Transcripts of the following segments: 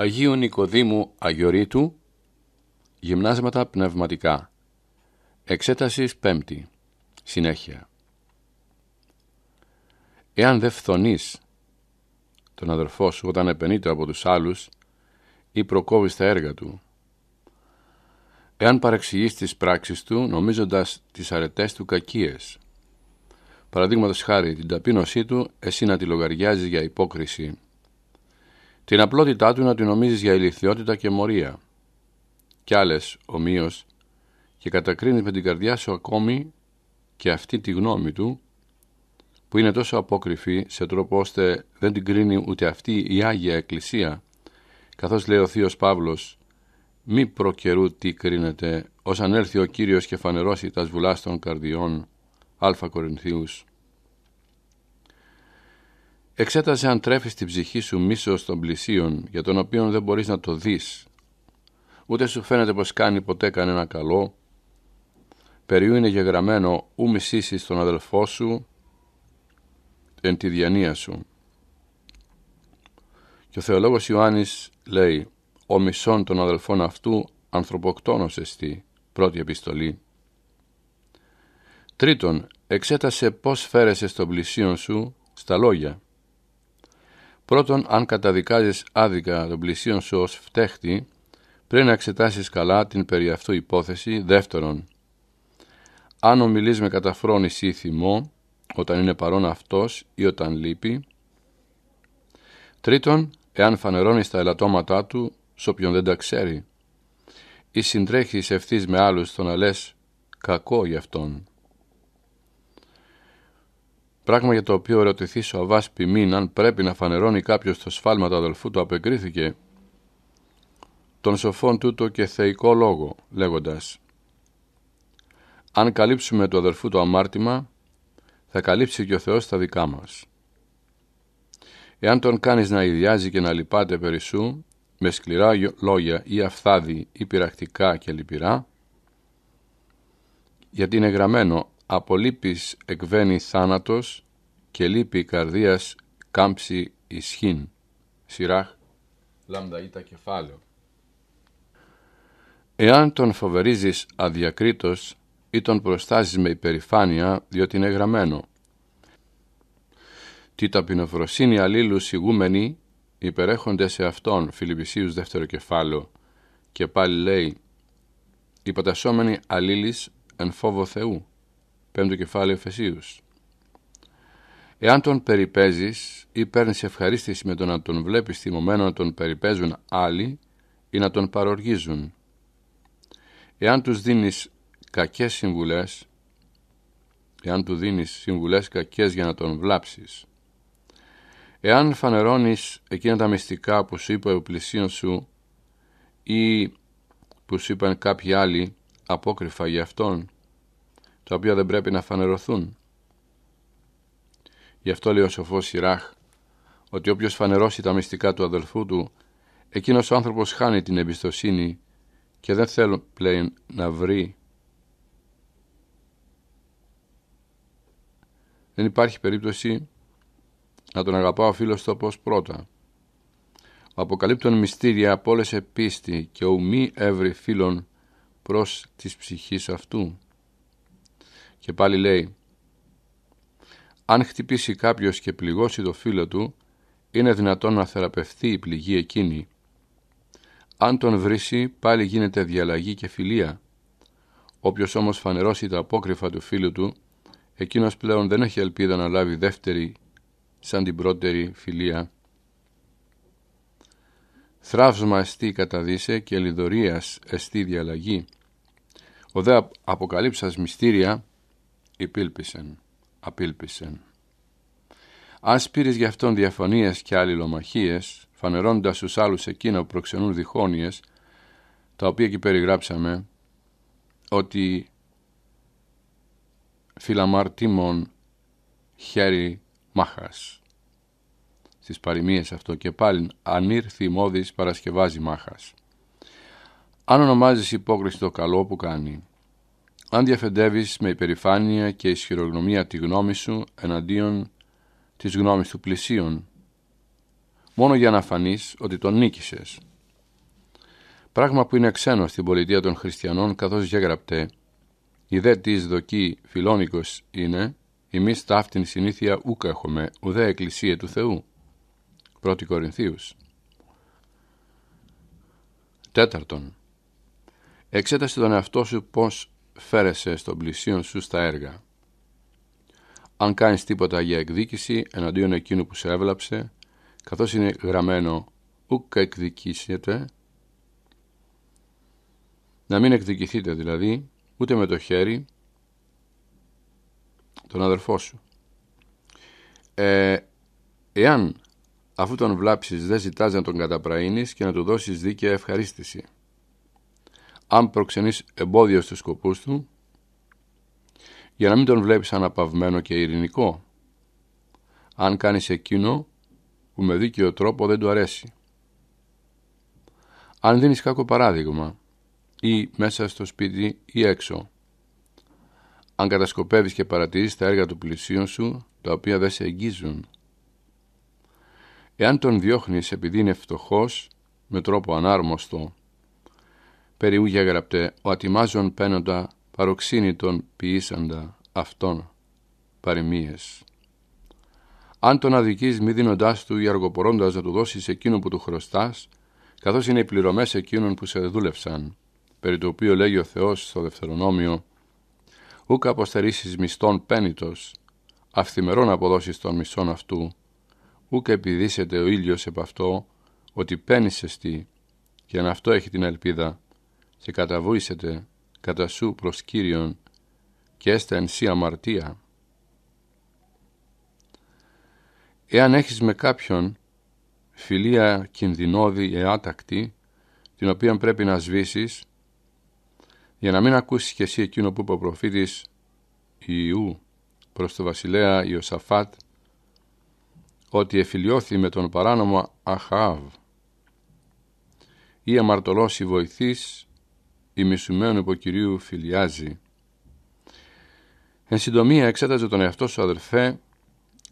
Αγίου Νικοδήμου Αγιορείτου Γυμνάσματα πνευματικά Εξέτασης πέμπτη Συνέχεια Εάν δε φθονείς τον αδερφό σου όταν επενείται από τους άλλους ή προκόβεις τα έργα του εάν παρεξηγείς τις πράξεις του νομίζοντας τις αρετές του κακίες παραδείγματος χάρη την ταπείνωσή του, εσύ να τη λογαριάζεις για υπόκριση την απλότητά του να την νομίζεις για ηλικιότητα και μορία. Κι άλλες, ομοίως, και κατακρίνεις με την καρδιά σου ακόμη και αυτή τη γνώμη του, που είναι τόσο απόκριφη σε τρόπο ώστε δεν την κρίνει ούτε αυτή η Άγια Εκκλησία, καθώς λέει ο Θείος Παύλος, «Μη προκερού τι κρίνεται, ως αν ο Κύριος και φανερώσει τα σβουλά των καρδιών». Α Κορινθίους Εξέταζε αν τρέφεις την ψυχή σου μίσος των πλησίων για τον οποίο δεν μπορείς να το δεις. Ούτε σου φαίνεται πως κάνει ποτέ κανένα καλό. Περιού είναι γεγραμμένο ου μισήσεις τον αδελφό σου εν τη διανία σου. Και ο θεολόγος Ιωάννης λέει «Ο μισόν των αδελφών αυτού ανθρωποκτόνος στη πρώτη επιστολή. Τρίτον, εξέτασε πώς φέρεσαι στον πλησίον σου στα λόγια. Πρώτον, αν καταδικάζεις άδικα τον πλησίον σου ως φταίχτη, πρέπει να εξετάσεις καλά την περί αυτού υπόθεση. Δεύτερον, αν ομιλείς με καταφρόνηση ή θυμό, όταν είναι παρόν αυτός ή όταν λείπει. Τρίτον, εάν φανερώνεις τα ελαττώματά του σε όποιον δεν τα ξέρει ή συντρέχεις ευθύς με άλλους στο να λες κακό γι' αυτόν. Πράγμα για το οποίο ερωτηθεί ο Αβά Πιμίν αν πρέπει να φανερώνει κάποιος το σφάλμα του αδελφού του απεκρίθηκε τον σοφόν τούτο και θεϊκό λόγο, λέγοντας «Αν καλύψουμε του αδελφού το αμάρτημα, θα καλύψει και ο Θεός τα δικά μας. Εάν τον κάνεις να ιδιάζει και να λυπάται περί με σκληρά λόγια ή αυθάδη ή πειρακτικά και λυπηρά, γιατί είναι γραμμένο «Απολύπης εκβαίνει θάνατος και λύπη καρδίας κάμψη ισχύν. Σειράχ, λάμδα κεφάλαιο. Εάν τον φοβερίζεις αδιακρίτως ή τον προστάζεις με υπερηφάνεια διότι είναι γραμμένο. τι ταπεινοφροσύνη αλλήλου σιγούμενοι υπερέχονται σε αυτόν Φιλιππισίους δεύτερο κεφάλαιο και πάλι λέει υπατασσόμενοι αλλήλεις εν φόβο Θεού» πέμπτο κεφάλαιο Φεσίους Εάν τον περιπέζεις ή παίρνεις ευχαρίστηση με το να τον βλέπεις θυμωμένο να τον περιπέζουν άλλοι ή να τον παροργίζουν. Εάν τους δίνεις κακές συμβουλές, εάν του δίνεις συμβουλές κακές για να τον βλάψεις, εάν φανερώνεις εκείνα τα μυστικά που σου είπε ο πλησίον σου ή που σου είπαν κάποιοι άλλοι απόκριφα για αυτόν, τα οποία δεν πρέπει να φανερωθούν, Γι' αυτό λέει ο σοφός Σιράχ ότι όποιος φανερώσει τα μυστικά του αδελφού του, εκείνος ο άνθρωπος χάνει την εμπιστοσύνη και δεν θέλει πλέον να βρει. Δεν υπάρχει περίπτωση να τον αγαπά ο φίλος του όπως πρώτα. Ο αποκαλύπτων μυστήρια απόλεσε πίστη και ο μη έβρι φίλων προς της ψυχής αυτού. Και πάλι λέει αν χτυπήσει κάποιος και πληγώσει το φίλο του, είναι δυνατόν να θεραπευθεί η πληγή εκείνη. Αν τον βρήσει, πάλι γίνεται διαλλαγή και φιλία. Όποιος όμως φανερώσει τα απόκριφα του φίλου του, εκείνος πλέον δεν έχει ελπίδα να λάβει δεύτερη σαν την πρώτερη φιλία. Θράψμα εστί καταδίσε και λιδωρίας εστί διαλλαγή. Ο δε αποκαλύψας μυστήρια υπήλπισεν απήλπισεν. Άσπυρης γι' αυτόν διαφωνίες και αλληλομαχίες, φανερώντας στους άλλους εκείνο που προξενούν διχόνιες, τα οποία και περιγράψαμε, ότι φιλαμάρτίμων χέρι μάχας. Στις παροιμίες αυτό και πάλι η μόδης παρασκευάζει μάχας. Αν ονομάζεις υπόκριση το καλό που κάνει, αν διαφεντεύεις με υπερηφάνεια και ισχυρογνωμία τη γνώμη σου εναντίον της γνώμης του πλησίον, μόνο για να φανείς ότι τον νίκησες. Πράγμα που είναι ξένο στην πολιτεία των χριστιανών καθώς γέγραπτε «Η δε της δοκή φιλόνικος είναι, εμείς ταύτην συνήθεια ούκα έχουμε, ουδέ εκκλησία του Θεού». 1 Κορινθίους Τέταρτον, εξέτασε τον εαυτό σου πώς φέρεσαι στον πλησίον σου στα έργα. Αν κάνεις τίποτα για εκδίκηση εναντίον εκείνου που σε έβλαψε, καθώς είναι γραμμένο «ουκ εκδικήσετε», να μην εκδικηθείτε δηλαδή ούτε με το χέρι τον αδερφό σου. Ε, εάν αφού τον βλάψεις δεν ζητάς να τον καταπραίνεις και να του δώσεις δίκαια ευχαρίστηση αν προξενείς εμπόδιο στους σκοπούς του, για να μην τον βλέπεις αναπαυμένο και ειρηνικό, αν κάνεις εκείνο που με δίκαιο τρόπο δεν του αρέσει. Αν δίνεις κάκο παράδειγμα, ή μέσα στο σπίτι ή έξω, αν κατασκοπεύεις και παρατηρείς τα έργα του πλησίου σου, τα οποία δεν σε εγγίζουν. Εάν τον διώχνεις επειδή είναι φτωχός, με τρόπο ανάρμοστο, γραπτέ, ο ατιμάζων παίρνοντα παροξύνητον ποιήσαντα αυτόν παροιμίες. Αν τον αδικείς μη δίνοντάς του ή αργοπορώντας να του δώσεις εκείνο που του χρωστάς, καθώς είναι οι πληρωμές εκείνων που σε δούλευσαν, περί το οποίο λέγει ο Θεός στο Δευτερονόμιο, «Ούκ αποστερήσεις μισθών πένιτος, αυθημερών αποδόσεις των μισθών αυτού, ούκ επιδίσεται ο ήλιος επ' αυτό, ότι πένισε στη, και αν αυτό έχει την ελπίδα, σε καταβοήσετε κατά σου προς Κύριον και έστε εν σύ αμαρτία. Εάν έχεις με κάποιον φιλία ή άτακτη, την οποία πρέπει να σβήσεις, για να μην ακούσεις και εσύ εκείνο που είπε ο προφήτης Ιού προς το βασιλέα Ιωσαφάτ, ότι εφιλιώθη με τον παράνομο Αχάβ. Ή αμαρτωλός η βοηθής που υποκυρίου φιλιάζει. Εν συντομία εξέταζε τον εαυτό σου αδερφέ,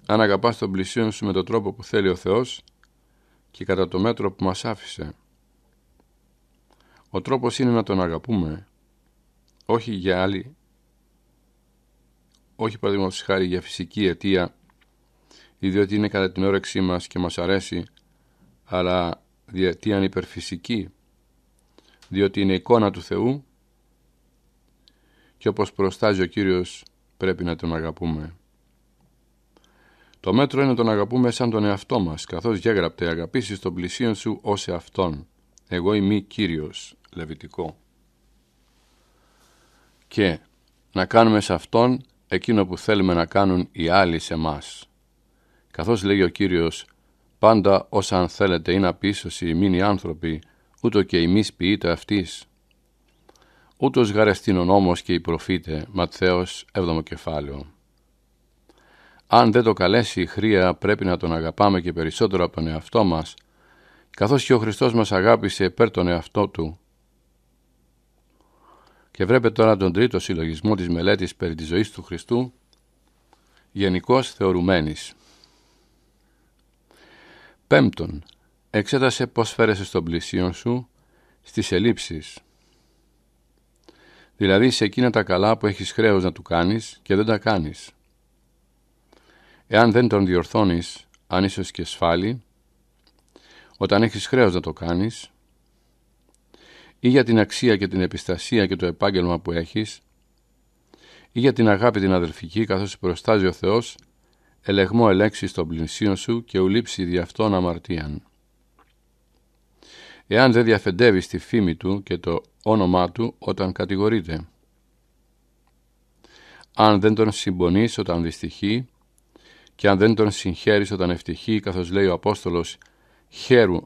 αν αγαπάς τον πλησίον σου με τον τρόπο που θέλει ο Θεός και κατά το μέτρο που μας άφησε. Ο τρόπος είναι να τον αγαπούμε, όχι για άλλη, όχι παραδείγματος χάρη για φυσική αιτία, διότι είναι κατά την όρεξή μας και μας αρέσει, αλλά διότι υπερφυσική, διότι είναι εικόνα του Θεού και όπως προστάζει ο Κύριος πρέπει να τον αγαπούμε. Το μέτρο είναι να τον αγαπούμε σαν τον εαυτό μας, καθώς γέγραπτε αγαπήσεις τον πλησίον σου ως εαυτόν. Εγώ είμαι Κύριος, Λεβιτικό. Και να κάνουμε σε αυτόν εκείνο που θέλουμε να κάνουν οι άλλοι σε μας. Καθώς λέγει ο Κύριος, πάντα όσα αν θέλετε είναι απίσωση, μείνει άνθρωποι, ούτω και η ποιήτα αυτής. Ούτως γαρεστήν ο νόμος και η προφήτε, Ματθαίος 7 κεφάλαιο. Αν δεν το καλέσει η χρία πρέπει να τον αγαπάμε και περισσότερο από τον εαυτό μας, καθώς και ο Χριστός μας αγάπησε επέρ τον εαυτό του. Και βρέπε τώρα τον τρίτο συλλογισμό της μελέτης περί της ζωής του Χριστού, γενικώς θεωρουμένης. Πέμπτον, Εξέτασε πώς φέρεσαι στον πλησίον σου στις ελλείψεις. Δηλαδή σε εκείνα τα καλά που έχεις χρέος να του κάνεις και δεν τα κάνεις. Εάν δεν τον διορθώνεις, αν είσαι και σφάλι, όταν έχεις χρέος να το κάνεις, ή για την αξία και την επιστασία και το επάγγελμα που έχεις, ή για την αγάπη την αδελφική, καθώς προστάζει ο Θεός, ελεγμό ελέξεις των πλησίων σου και ουλήψη δι' αυτόν αμαρτίαν εάν δεν διαφεντεύει στη φήμη του και το όνομά του όταν κατηγορείται. Αν δεν τον συμπονείς όταν δυστυχεί και αν δεν τον συγχαίρεις όταν ευτυχεί, καθώς λέει ο Απόστολος, χέρου,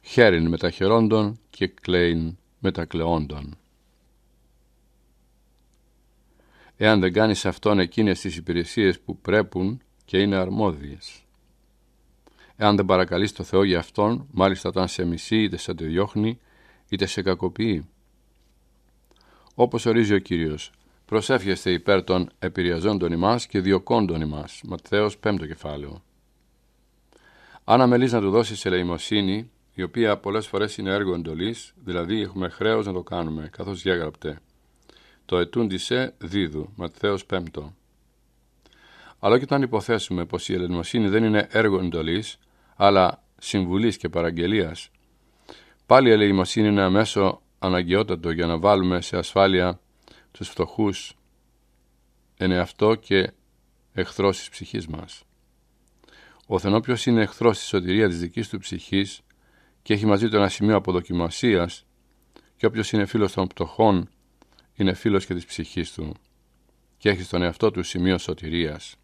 χέριν με τα χερόντων και κλαίν με τα κλεόντων. Εάν δεν κάνεις αυτόν εκείνες τις υπηρεσίες που πρέπουν και είναι αρμόδιες. Εάν δεν παρακαλείς το Θεό για αυτόν, μάλιστα όταν σε μισεί είτε σε διώχνει, είτε σε κακοποιεί. Όπως ορίζει ο Κύριος, προσεύχεστε υπέρ των επηρεαζόντων ημάς και διοκόντων ημάς. Ματθαίος 5 κεφάλαιο. Αν αμελείς να του δώσεις ελεημοσύνη, η οποία πολλές φορές είναι έργο εντολής, δηλαδή έχουμε χρέος να το κάνουμε, καθώς διέγραπτε. Το ετούντισε δίδου, Ματθαίος 5. Αλλά και όταν υποθέσουμε πως η ελεημοσύνη δεν είναι έργο εντολής, αλλά συμβουλής και παραγγελίας. Πάλι η μας, είναι ένα αναγκαιότατο για να βάλουμε σε ασφάλεια τους φτωχούς εν εαυτό και εχθρός της ψυχής μας. Ο θενόπιος είναι εχθρός της σωτηρία της δικής του ψυχής και έχει μαζί του ένα σημείο αποδοκιμασίας και όποιος είναι φίλος των πτωχών είναι φίλος και της ψυχής του και έχει στον εαυτό του σημείο σωτηρίας.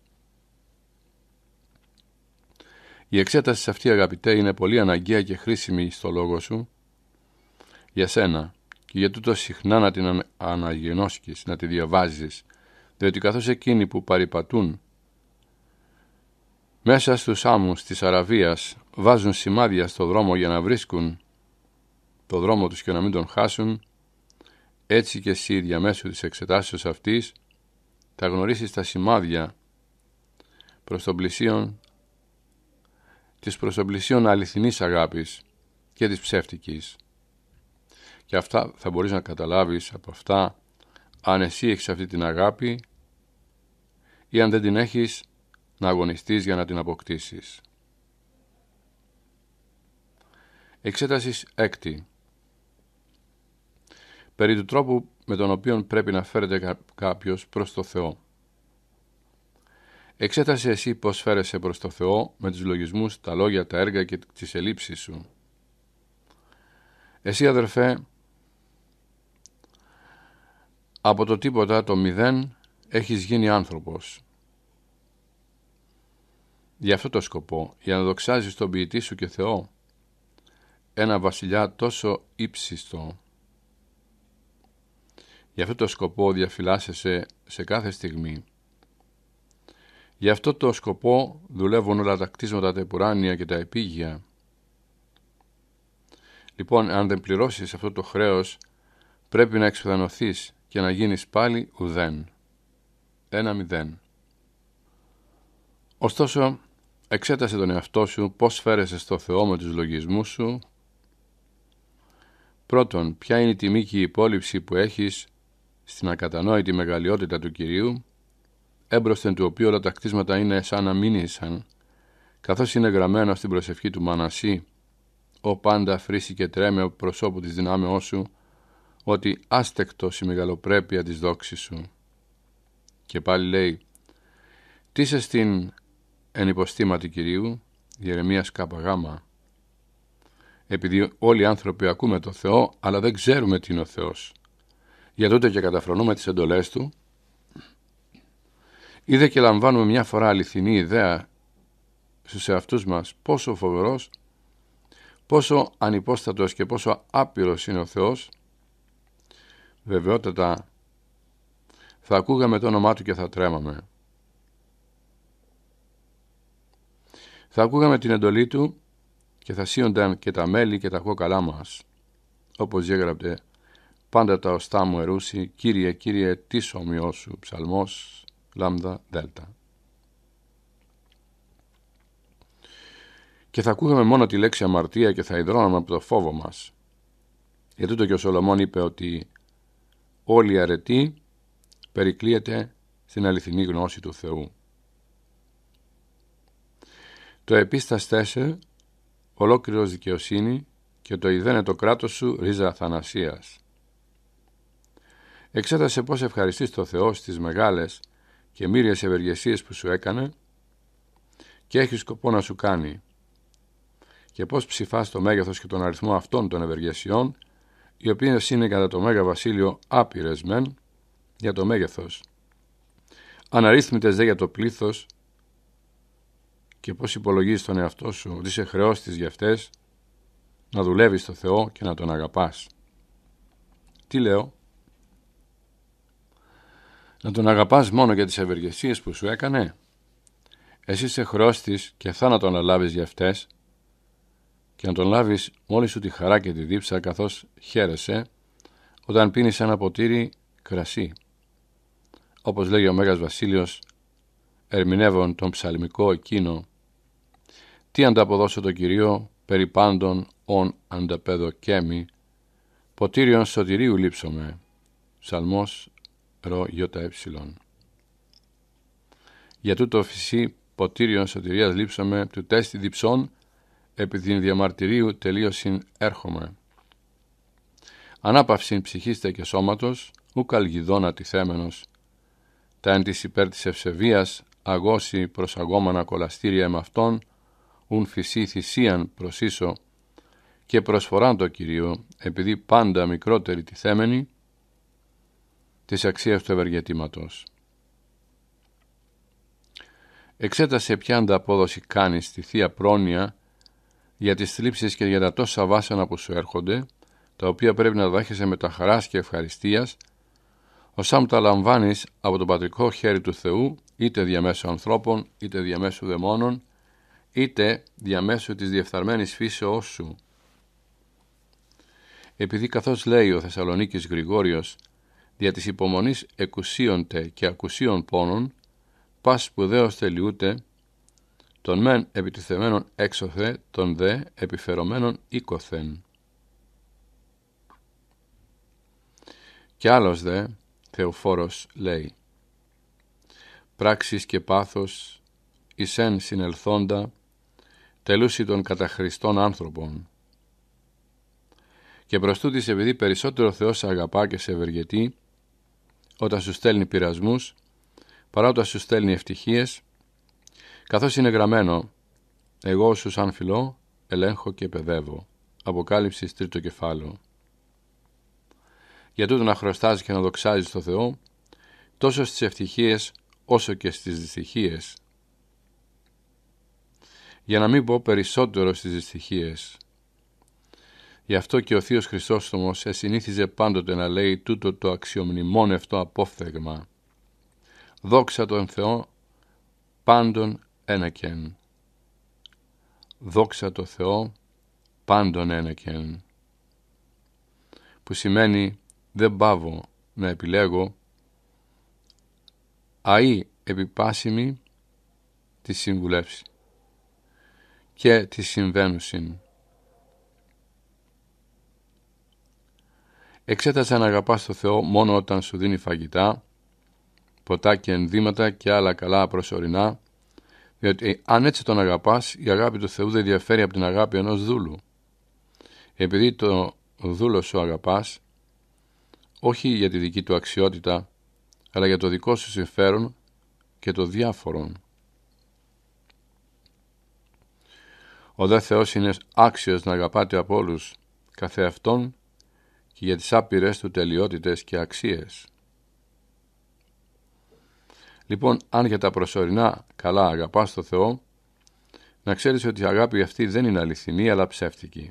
Η εξέταση αυτή αγαπητέ είναι πολύ αναγκαία και χρήσιμη στο λόγο σου για σένα και για τούτο συχνά να την αναγενώσκεις, να τη διαβάζεις διότι καθώς εκείνοι που παρυπατούν μέσα στους άμμους της Αραβίας βάζουν σημάδια στο δρόμο για να βρίσκουν το δρόμο τους και να μην τον χάσουν έτσι και εσύ διαμέσου της εξετάσεως αυτής θα γνωρίσεις τα σημάδια προς τον πλησίον της προσομπλησίων αληθινής αγάπης και της ψεύτικης. Και αυτά θα μπορείς να καταλάβεις από αυτά αν εσύ έχεις αυτή την αγάπη ή αν δεν την έχεις να αγωνιστείς για να την αποκτήσεις. Εξέτασης έκτη Περί του τρόπου με τον οποίο πρέπει να φέρεται κάποιος προς το Θεό. Εξέτασε εσύ πώς φέρεσαι προς το Θεό με τους λογισμούς, τα λόγια, τα έργα και τις ελλείψεις σου. Εσύ αδερφέ, από το τίποτα το μηδέν έχεις γίνει άνθρωπος. Για αυτό το σκοπό, για να δοξάζεις τον ποιητή σου και Θεό, ένα βασιλιά τόσο ύψιστο. Για αυτό το σκοπό διαφυλάσσεσαι σε κάθε στιγμή Γι' αυτό το σκοπό δουλεύουν όλα τα κτίσματα, τα επουράνια και τα επίγεια. Λοιπόν, αν δεν πληρώσεις αυτό το χρέος, πρέπει να εξουδανωθείς και να γίνεις πάλι ουδέν. Ένα μηδέν. Ωστόσο, εξέτασε τον εαυτό σου πώς φέρεσαι στο Θεό με τους λογισμούς σου. Πρώτον, ποια είναι η τιμή και η υπόλοιψη που έχεις στην ακατανόητη μεγαλειότητα του Κυρίου έμπροσθεν του οποίου όλα τα κτίσματα είναι σαν να καθώς είναι γραμμένο στην προσευχή του Μανασί, «Ο πάντα φρύση και τρέμε προσώπου της δυνάμεώς σου, ότι άστεκτος η μεγαλοπρέπεια της δόξης σου». Και πάλι λέει «Τι εισαι στην εν υποστήματη Κυρίου, Ιερεμίας Καπαγάμα, επειδή όλοι οι άνθρωποι ακούμε το Θεό, αλλά δεν ξέρουμε τι είναι ο Θεός. Για τότε και καταφρονούμε τις εντολές Του Είδε και λαμβάνουμε μια φορά αληθινή ιδέα στους εαυτούς μας πόσο φοβερός, πόσο ανυπόστατος και πόσο άπειρος είναι ο Θεός. Βεβαιότατα θα ακούγαμε το όνομά Του και θα τρέμαμε. Θα ακούγαμε την εντολή Του και θα σύονταν και τα μέλη και τα κόκαλά μας, όπως διέγραπτε πάντα τα οστά μου ερούσι, Κύριε, Κύριε, τι ομοιό σου, ψαλμός λάμδα δέλτα. Και θα ακούγαμε μόνο τη λέξη αμαρτία και θα ιδρώναμε από το φόβο μας. Για τούτο και ο Σολομών είπε ότι όλη η αρετή περικλείεται στην αληθινή γνώση του Θεού. Το επίστας τέσσε, ολόκληρος δικαιοσύνη και το ιδένε το κράτος σου ρίζα θανασίας. Εξέτασε πώς ευχαριστείς το Θεό στις μεγάλες και μύριες ευεργεσίες που σου έκανε και έχεις σκοπό να σου κάνει και πώς ψηφάς το μέγεθος και τον αριθμό αυτών των ευεργεσιών οι οποίες είναι κατά το Μέγα Βασίλειο άπειρες μεν για το μέγεθος αναρρύθμιτες δε για το πλήθος και πώς υπολογίζεις τον εαυτό σου ότι είσαι χρεώστης για αυτές να δουλεύεις στο Θεό και να τον αγαπάς. Τι λέω, να τον αγαπάς μόνο για τις ευεργεσίες που σου έκανε. Εσύ είσαι χρώστης και θα να τον λάβεις για αυτές και να τον λάβεις μόλις σου τη χαρά και τη δίψα καθώς χαίρεσαι όταν πίνεις ένα ποτήρι κρασί. Όπως λέγει ο Μέγας Βασίλειος, ερμηνεύον τον ψαλμικό εκείνο, τι ανταποδώσω το Κυρίο περί πάντων ον ανταπέδω κέμι, ποτήριον σωτηρίου λείψομαι. Ψαλμός ε. Για τούτο φυσί ποτήριον σωτηρίας λείψομαι του τέστη διψών επί την διαμαρτυρίου τελείωσιν έρχομαι. Ανάπαυσιν ψυχίστε και σώματος, καλγιδόνα τη θέμενος. Τα εν της υπέρ της ευσεβίας αγώσι προσαγόμενα κολαστήρια εμ' αυτών, ουν φυσί θυσίαν προσίσω και προσφοράν το Κυρίο, επειδή πάντα μικρότερη τη θέμενη, της αξίας του ευεργετήματος. Εξέτασε ποια ανταπόδοση κάνει στη Θεία Πρόνοια για τις θλίψεις και για τα τόσα βάσανα που σου έρχονται, τα οποία πρέπει να δάχεσαι με τα χαράς και ευχαριστίας, αν τα λαμβάνεις από το πατρικό χέρι του Θεού, είτε διαμέσου ανθρώπων, είτε διαμέσου δαιμόνων, είτε διαμέσου της διεφθαρμένης φύσεώς σου. Επειδή καθώς λέει ο Θεσσαλονίκης Γρηγόριος δια της υπομονής εκουσίονται και ακουσίων πόνων, πας σπουδαίως τελειούται, των μεν επιτιθεμένων έξωθε, τον δε επιφερομένων οίκοθεν. Κι άλλος δε, Θεοφόρος λέει, πράξεις και πάθος, εισέν συνελθόντα, τελούσι των καταχριστών άνθρωπων. Και προς τούτης επειδή περισσότερο Θεός αγαπά και σε ευεργετεί, όταν σου στέλνει πειρασμούς, παρά όταν σου στέλνει ευτυχίες, καθώς είναι γραμμένο, εγώ σου σαν φιλό, ελέγχω και παιδεύω. Αποκάλυψη τρίτο κεφάλου. Για τούτο να χρωστάζει και να δοξάζεις το Θεό, τόσο στις ευτυχίες όσο και στις δυστυχίες. Για να μην πω περισσότερο στις δυστυχίες, Γι' αυτό και ο θείος Χρυσόστομος συνήθιζε πάντοτε να λέει τούτο το αξιομνημόνευτο απόφθεγμα. Δόξα τον Θεό πάντων ένακεν. Δόξα το Θεό πάντων ένακεν. Που σημαίνει δεν πάβω να επιλέγω αΐ επιπάσιμη τη συμβουλεύση και τη συμβαίνουσιν Εξέτασε να αγαπάς το Θεό μόνο όταν σου δίνει φαγητά, ποτά και ενδύματα και άλλα καλά προσωρινά, διότι αν έτσι τον αγαπάς, η αγάπη του Θεού δεν διαφέρει από την αγάπη ενός δούλου. Επειδή το δούλο σου αγαπάς, όχι για τη δική του αξιότητα, αλλά για το δικό σου συμφέρον και το διάφορον. Ο δε Θεός είναι άξιος να αγαπάτε από όλους, καθεαυτόν και για τις άπειρες του τελειότητες και αξίες. Λοιπόν, αν για τα προσωρινά καλά αγαπάς το Θεό, να ξέρεις ότι η αγάπη αυτή δεν είναι αληθινή αλλά ψεύτικη.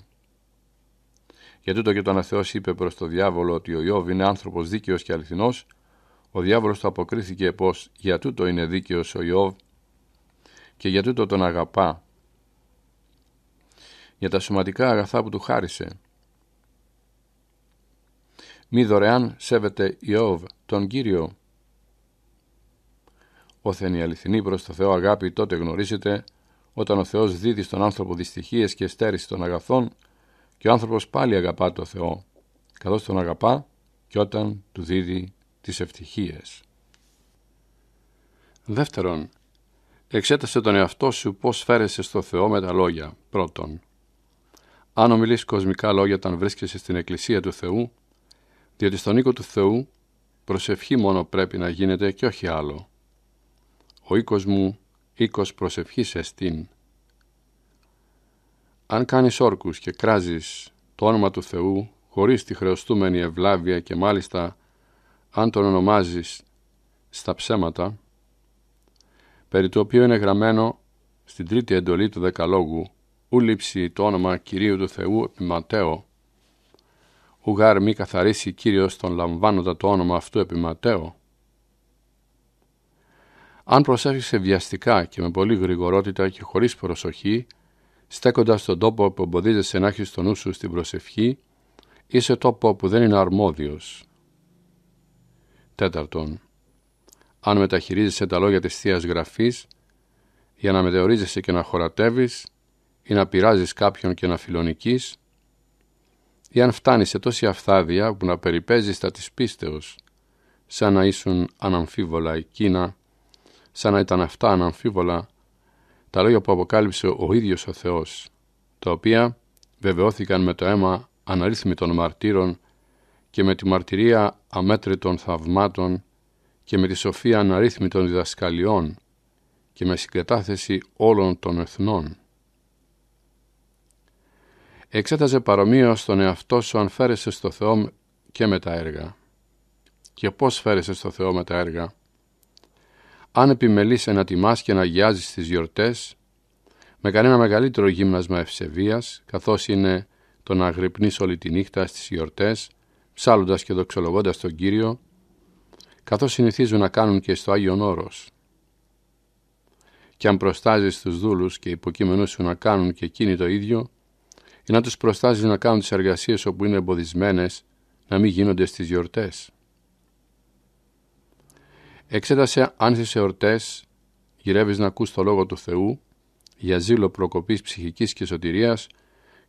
Για τούτο και το ο Θεός είπε προς το διάβολο ότι ο Ιώβ είναι άνθρωπος δίκαιος και αληθινός, ο διάβολος του αποκρίθηκε πως για τούτο είναι δίκαιος ο Ιώβ και για τούτο τον αγαπά. Για τα σωματικά αγαθά που του χάρισε, μη δωρεάν σέβεται Ιώβ, τον Κύριο. Όθεν η αληθινή προς το Θεό αγάπη τότε γνωρίζετε, όταν ο Θεός δίδει στον άνθρωπο δυστυχίες και στέρηση των αγαθών και ο άνθρωπος πάλι αγαπά το Θεό, καθώς τον αγαπά και όταν του δίδει τις ευτυχίες. Δεύτερον, εξέτασε τον εαυτό σου πώς φέρεσαι στο Θεό με τα λόγια. Πρώτον, αν ομιλείς κοσμικά λόγια όταν βρίσκεσαι στην Εκκλησία του Θεού, διότι στον οίκο του Θεού προσευχή μόνο πρέπει να γίνεται και όχι άλλο. Ο οίκος μου, οίκος προσευχής εστίν. Αν κάνεις όρκους και κράζεις το όνομα του Θεού χωρίς τη χρεωστούμενη ευλάβεια και μάλιστα αν τον ονομάζεις στα ψέματα, περί το οποίο είναι γραμμένο στην τρίτη εντολή του Δεκαλόγου, ου το όνομα Κυρίου του Θεού επί Ματέο, ουγάρ μη καθαρίσει Κύριος τον λαμβάνοντα το όνομα αυτού επιματέω. Αν προσέφησε βιαστικά και με πολύ γρηγορότητα και χωρίς προσοχή, στέκοντας τον τόπο που εμποδίζεσαι να έχεις τον νου σου στην προσευχή, είσαι τόπο που δεν είναι αρμόδιος. Τέταρτον, αν μεταχειρίζεσαι τα λόγια της Θείας Γραφής, για να μετεωρίζεσαι και να χωρατεύεις ή να πειράζεις κάποιον και να φιλονικείς, ή αν φτάνεις σε τόση αφθάδεια που να περιπέζεις στα της πίστεως, σαν να ήσουν αναμφίβολα εκείνα, σαν να ήταν αυτά αναμφίβολα, τα λόγια που αποκάλυψε ο ίδιος ο Θεός, τα οποία βεβαιώθηκαν με το αίμα αναρρύθμιτων μαρτύρων και με τη μαρτυρία αμέτρητων θαυμάτων και με τη σοφία αναρρύθμιτων διδασκαλιών και με συγκατάθεση όλων των εθνών εξέταζε παρομοίως τον εαυτό σου αν φέρεσαι στο Θεό και με τα έργα. Και πώς φέρεσαι στο Θεό με τα έργα. Αν επιμελείσαι να τιμάς και να αγιάζεις τις γιορτές, με κανένα μεγαλύτερο γύμνασμα ευσεβία καθώς είναι το να αγρυπνείς όλη τη νύχτα στις γιορτές, ψάλλοντας και δοξολογώντας τον Κύριο, καθώς συνηθίζουν να κάνουν και στο Άγιον Όρος. Και αν προστάζεις τους δούλους και υποκείμενου σου να κάνουν και εκείνοι το ίδιο, ή να τους προστάζει να κάνουν τις εργασίες όπου είναι εμποδισμένες να μην γίνονται στις γιορτές. Εξέτασε αν στις εορτές γυρεύεις να ακούς το Λόγο του Θεού για ζήλο προκοπής ψυχικής και σωτηρίας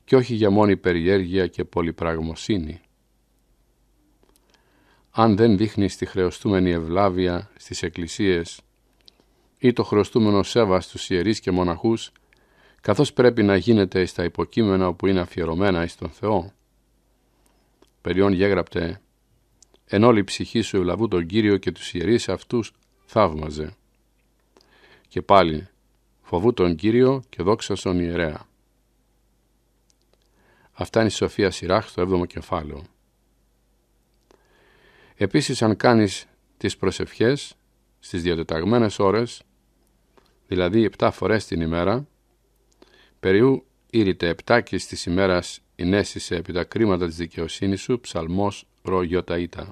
και όχι για μόνη περιέργεια και πολυπραγμοσύνη. Αν δεν δείχνεις τη χρεωστούμενη ευλάβεια στις εκκλησίες ή το χρωστούμενο σέβα στους ιερείς και μοναχούς καθώς πρέπει να γίνεται στα υποκείμενα που είναι αφιερωμένα εις τον Θεό. Περιόν γέγραπτε «Εν όλη η ψυχή σου ευλαβού τον Κύριο και τους ιερείς αυτούς θαύμαζε». Και πάλι «Φοβού τον Κύριο και δόξα στον ιερέα». Αυτά είναι η Σοφία Σιράχ στο 7ο κεφάλαιο. Επίσης αν κάνεις τις προσευχές στις διατεταγμένες ώρες, δηλαδή 7 φορές την ημέρα, Περιού ήρυτε επτάκι της ημέρας επιτακρίματα επί τα κρίματα της δικαιοσύνης σου, ψαλμός ρογιοταΐτα.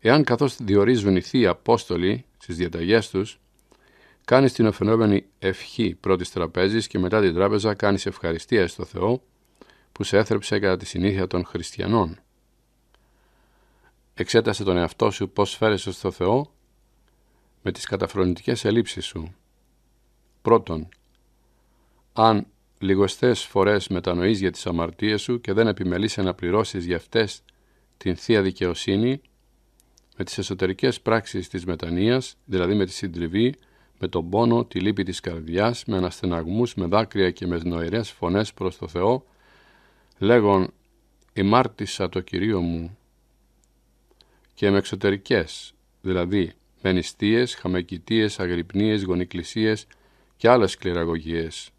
Εάν καθώς διορίζουν οι θείοι Απόστολοι στις διαταγές τους, κάνεις την αφαινόμενη ευχή πρώτης τραπέζης και μετά την τράπεζα κάνεις ευχαριστία στο Θεό που σε έθρεψε κατά τη συνήθεια των χριστιανών. Εξέτασε τον εαυτό σου πώς φέρεσαι στο Θεό με τις καταφρονητικές ελλείψεις σου. Πρώτον, αν λιγοστές φορές μετανοείς για τις αμαρτίες σου και δεν επιμελείσαι να πληρώσεις για αυτές την Θεία Δικαιοσύνη, με τις εσωτερικές πράξεις της μετανοίας, δηλαδή με τη συντριβή, με τον πόνο, τη λύπη της καρδιάς, με αναστεναγμούς, με δάκρυα και με νοηρές φωνές προς το Θεό, λέγον «Ημάρτησα το Κυρίο μου» και με εξωτερικές, δηλαδή με νηστείες, χαμεκητίες, αγρυπνίες, γονικλησίες και άλλες κληραγωγίες,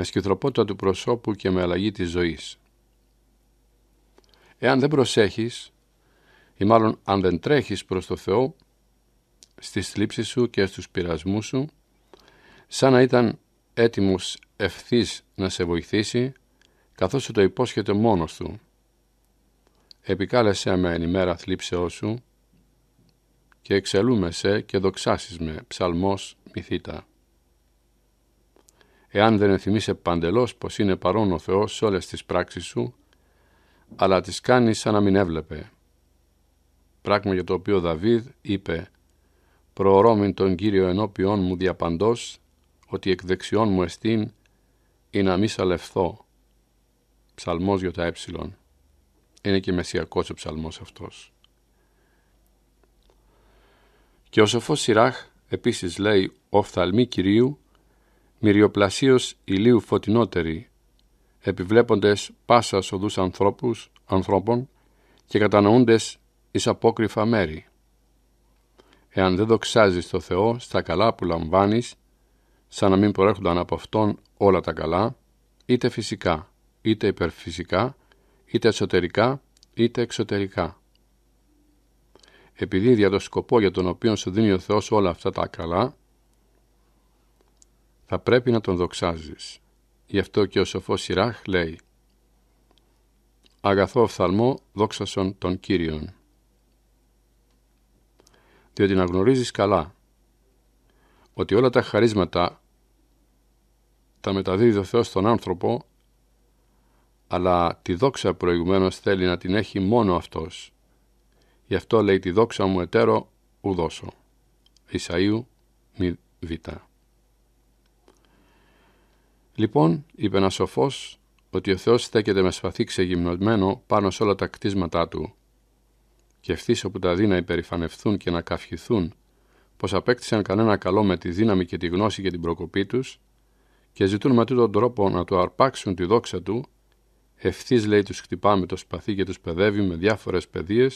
με σκυθροπότητα του προσώπου και με αλλαγή της ζωής. Εάν δεν προσέχεις, ή μάλλον αν δεν τρέχεις προς το Θεό, στις θλίψεις σου και στους πειρασμούς σου, σαν να ήταν έτοιμος ευθύς να σε βοηθήσει, καθώς σου το υπόσχεται μόνος του. Επικάλεσέ με ημέρα θλίψεώς σου και εξελούμεσαι και δοξάσεις με ψαλμός μυθήτα εάν δεν θυμίσαι παντελώς πως είναι παρόν ο Θεός σε όλες τις πράξεις σου, αλλά τις κάνει σαν να μην έβλεπε. Πράγμα για το οποίο Δαβίδ είπε «Προωρώμην τον Κύριο ενώπιόν μου διαπαντός, ότι εκ δεξιών μου εστίν, ή να μη σαλευθώ». Ψαλμός για τα έψιλον. Ε. Είναι και μεσιακός ο ψαλμός αυτός. Και ο σοφός Σιράχ επίσης λέει «Οφθαλμή Κυρίου, μυριοπλασίως ηλίου φωτεινότεροι, επιβλέποντες πάσας οδούς ανθρώπους, ανθρώπων και κατανοούντες εις απόκρυφα μέρη. Εάν δεν δοξάζεις το Θεό στα καλά που λαμβάνεις, σαν να μην προέρχονταν από Αυτόν όλα τα καλά, είτε φυσικά, είτε υπερφυσικά, είτε εσωτερικά, είτε εξωτερικά. Επειδή για το σκοπό για τον οποίο σου δίνει ο Θεός όλα αυτά τα καλά, θα πρέπει να τον δοξάζεις. Γι' αυτό και ο σοφός Σιράχ λέει «Αγαθό οφθαλμό δόξασον τον Κύριον». Διότι να γνωρίζεις καλά ότι όλα τα χαρίσματα τα μεταδίδει ο Θεός στον άνθρωπο αλλά τη δόξα προηγουμένως θέλει να την έχει μόνο Αυτός. Γι' αυτό λέει τη δόξα μου εταίρο δώσω. Ισαΐου μη βητά. Λοιπόν, είπε ένας σοφός, ότι ο Θεός στέκεται με σπαθί ξεγυμνωμένο πάνω σε όλα τα κτίσματά του. Και ευθύς όπου τα δίνα υπερηφανευθούν και να καυχηθούν, πως απέκτησαν κανένα καλό με τη δύναμη και τη γνώση και την προκοπή τους, και ζητούν με τούτον τρόπο να του αρπάξουν τη δόξα του, ευθύς λέει τους χτυπά με το σπαθί και τους παιδεύει με διάφορες παιδείες,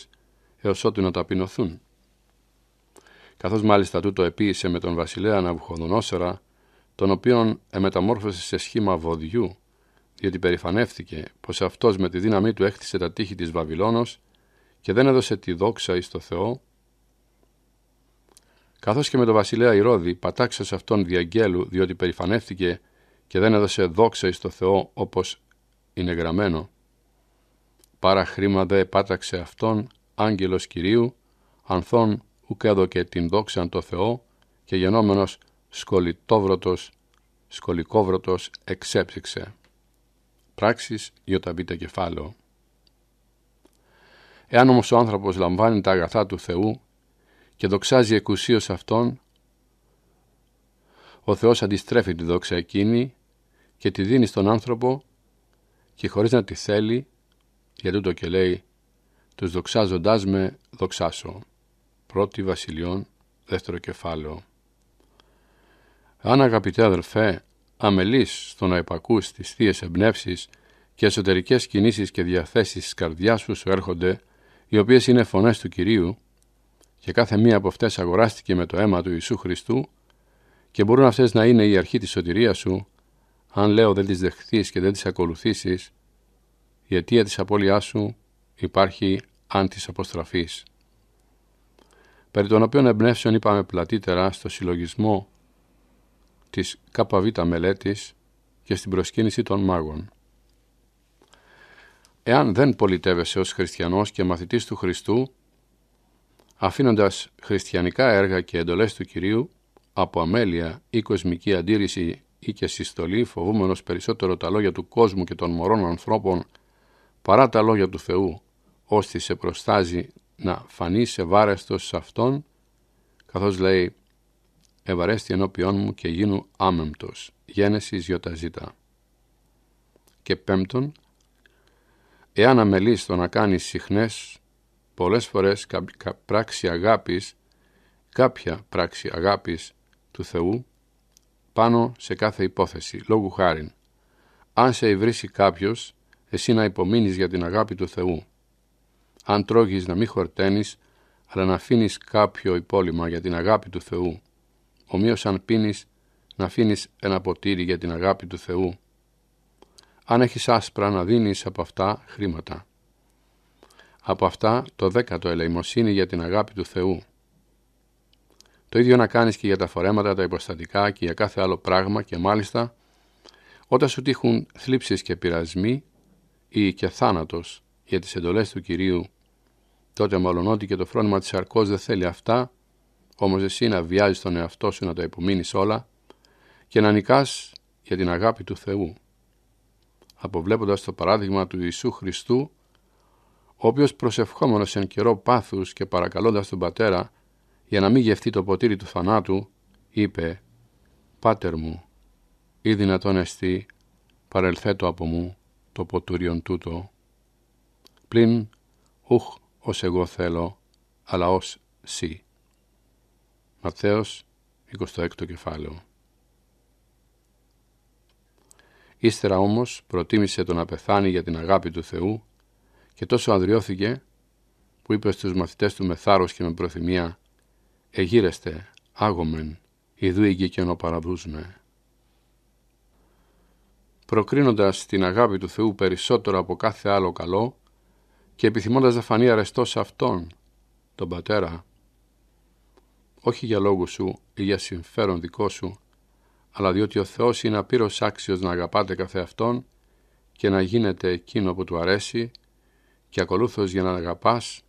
έως ότου να ταπεινωθούν. Καθώς μάλιστα τούτο επίησε με τον βασιλέα Ναβουχοδονόσερα, τον οποίον εμεταμόρφωσε σε σχήμα βοδιού, διότι περηφανεύτηκε πως αυτός με τη δύναμή του έχτισε τα τείχη της Βαβυλώνος και δεν έδωσε τη δόξα εις το Θεό, καθώς και με τον βασιλέα Ηρώδη σε αυτόν διαγγέλου, διότι περηφανεύτηκε και δεν έδωσε δόξα εις το Θεό όπως είναι γραμμένο. Πάρα χρήμα δε πάταξε αυτόν άγγελος Κυρίου, ανθών ουκ έδωκε την δόξαν το Θεό και γενόμενος σκολιτόβρωτος, σκολικόβρωτος εξέψυξε. Πράξεις ιωταβήτα κεφάλαιο. Εάν όμως ο άνθρωπος λαμβάνει τα αγαθά του Θεού και δοξάζει εκουσίως Αυτόν, ο Θεός αντιστρέφει τη δόξα εκείνη και τη δίνει στον άνθρωπο και χωρίς να τη θέλει, για το και λέει, τους δοξάζοντάς με δοξάσω. Πρώτη Βασιλιών, δεύτερο κεφάλαιο. Αν αγαπητέ αδελφέ, αμελείς στο να υπακούς τις θείες εμπνεύσεις και εσωτερικές κινήσεις και διαθέσεις της καρδιάς σου σου έρχονται, οι οποίες είναι φωνές του Κυρίου, και κάθε μία από αυτές αγοράστηκε με το αίμα του Ιησού Χριστού και μπορούν αυτές να είναι η αρχή της σωτηρίας σου, αν λέω δεν τις δεχθείς και δεν τις ακολουθήσεις, η αιτία της απώλειάς σου υπάρχει αν τις αποστραφείς. Περί των οποίων εμπνεύσεων είπαμε πλατύτερα στο συλλογισμό της ΚΒ μελέτης και στην προσκύνηση των μάγων. Εάν δεν πολιτεύεσαι ως χριστιανός και μαθητής του Χριστού, αφήνοντας χριστιανικά έργα και εντολές του Κυρίου, από αμέλεια ή κοσμική αντίρρηση ή και συστολή, φοβούμενος περισσότερο τα λόγια του κόσμου και των μωρών ανθρώπων, παρά τα λόγια του Θεού, ώστε σε προστάζει να φανεί σε βάρεστος σε Αυτόν, καθώς λέει ευαρέστη ενώπιόν μου και γίνου άμεμπτος. Γένεσης ΙΖ. Και πέμπτον, εάν αμελείς το να κάνεις συχνές, πολλές φορές κα, πράξη αγάπης, κάποια πράξη αγάπης του Θεού, πάνω σε κάθε υπόθεση, λόγου χάριν. Αν σε υβρίσει κάποιος, εσύ να υπομείνεις για την αγάπη του Θεού. Αν τρώγεις να μην χορταίνεις, αλλά να αφήνεις κάποιο υπόλοιμα για την αγάπη του Θεού ομοίως αν πίνεις να αφήνεις ένα ποτήρι για την αγάπη του Θεού. Αν έχεις άσπρα να δίνεις από αυτά χρήματα. Από αυτά το δέκατο ελεημοσύνη για την αγάπη του Θεού. Το ίδιο να κάνεις και για τα φορέματα, τα υποστατικά και για κάθε άλλο πράγμα και μάλιστα όταν σου τύχουν θλίψεις και πειρασμοί ή και θάνατος για τις εντολές του Κυρίου, τότε μάλλον και το φρόνημα της αρκός δεν θέλει αυτά, όμως εσύ να βιάζεις τον εαυτό σου να το επομείνεις όλα και να νικάς για την αγάπη του Θεού. Αποβλέποντας το παράδειγμα του Ιησού Χριστού, ο οποίος προσευχόμενος εν καιρό πάθους και παρακαλώντας τον Πατέρα για να μην γευτεί το ποτήρι του θανάτου, είπε «Πάτερ μου, ή δυνατόν εστί, παρελθέτω από μου το ποτούριον τούτο». Πλην «Ουχ, ως εγώ θέλω, αλλά ως σύ». Ματθαίος 26 26ο κεφάλαιο Ύστερα όμως προτίμησε το να πεθάνει για την αγάπη του Θεού και τόσο αδριώθηκε που είπε στους μαθητές του με θάρρος και με προθυμία «Εγείρεστε, άγομεν, ιδού ηγικένο παραδούσμε». Προκρίνοντας την αγάπη του Θεού περισσότερο από κάθε άλλο καλό και επιθυμώντας να φανεί αρεστός σε Αυτόν, τον Πατέρα, όχι για λόγους σου ή για συμφέρον δικό σου, αλλά διότι ο Θεός είναι απείρως άξιος να αγαπάτε καθεαυτόν και να γίνεται εκείνο που του αρέσει και ακολούθως για να αγαπάς,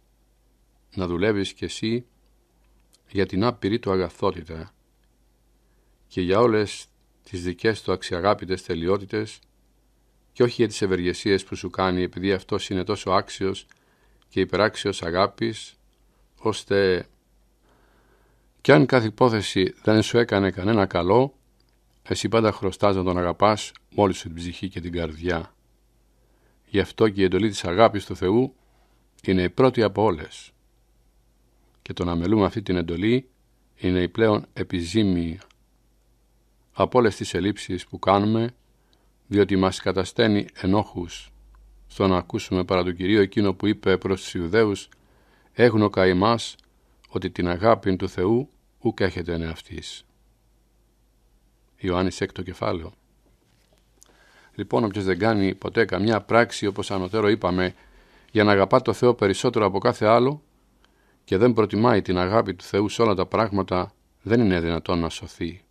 να δουλεύεις κι εσύ για την άπειρη του αγαθότητα και για όλες τις δικές του αξιαγάπητες τελειότητες και όχι για τις ευεργεσίες που σου κάνει επειδή αυτός είναι τόσο άξιος και υπεράξιος αγάπης ώστε κι αν κάθε υπόθεση δεν σου έκανε κανένα καλό, εσύ πάντα χρωστάς να τον αγαπάς μόλις την ψυχή και την καρδιά. Γι' αυτό και η εντολή της αγάπης του Θεού είναι η πρώτη από όλες. Και το να μελούμε αυτή την εντολή είναι η πλέον επιζήμια από όλες τις ελλείψεις που κάνουμε, διότι μας κατασταίνει ενόχους στο να ακούσουμε παρά τον Κυρίο εκείνο που είπε προς τους Ιουδαίους «Έγνοκα ημάς ότι την αγάπη του Θεού ουκ έχετε εν αυτής. Ιωάννης 6 κεφάλαιο. Λοιπόν, όποιος δεν κάνει ποτέ καμιά πράξη, όπως ανωτέρω είπαμε, για να αγαπά το Θεό περισσότερο από κάθε άλλο και δεν προτιμάει την αγάπη του Θεού σε όλα τα πράγματα, δεν είναι δυνατόν να σωθεί.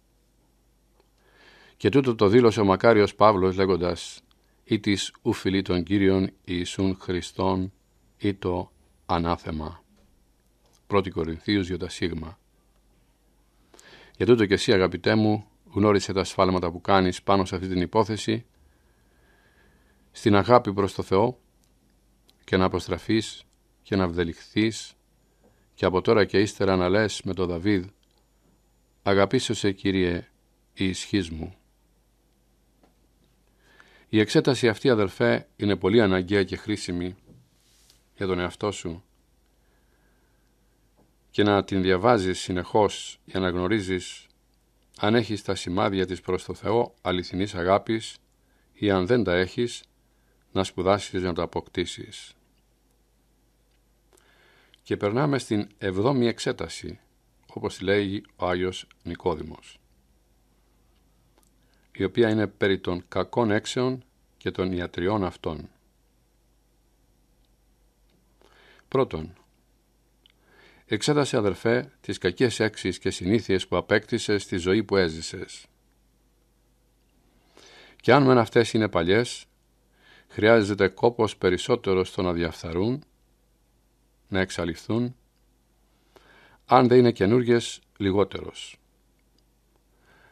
Και τούτο το δήλωσε ο μακάριος Παύλος λέγοντας «Ή της ουφιλή των Κύριων Ιησούν Χριστόν ή το ανάθεμα». 1 Κορινθίους για τα σίγμα για τούτο και εσύ αγαπητέ μου γνώρισε τα σφάλματα που κάνεις πάνω σε αυτή την υπόθεση στην αγάπη προς το Θεό και να αποστραφείς και να βδελιχθείς και από τώρα και ύστερα να λες με τον Δαβίδ σε Κύριε, η ισχύς μου». Η εξέταση αυτή, αδελφέ, είναι πολύ αναγκαία και χρήσιμη για τον εαυτό σου και να την διαβάζεις συνεχώς για να γνωρίζεις αν έχεις τα σημάδια της προς το Θεό αληθινής αγάπης ή αν δεν τα έχεις να σπουδάσεις να τα αποκτήσεις. Και περνάμε στην εβδόμη εξέταση, όπως λέγει ο Άγιος Νικόδημος, η οποία είναι περί των κακών έξεων και των ιατριών αυτών. Πρώτον, Εξέτασε, αδερφέ, τις κακές έξεις και συνήθειες που απέκτησες στη ζωή που έζησες. Και αν μεν αυτές είναι παλιές, χρειάζεται κόπος περισσότερο στο να διαφθαρούν, να εξαλειφθούν, αν δεν είναι καινούριε λιγότερος.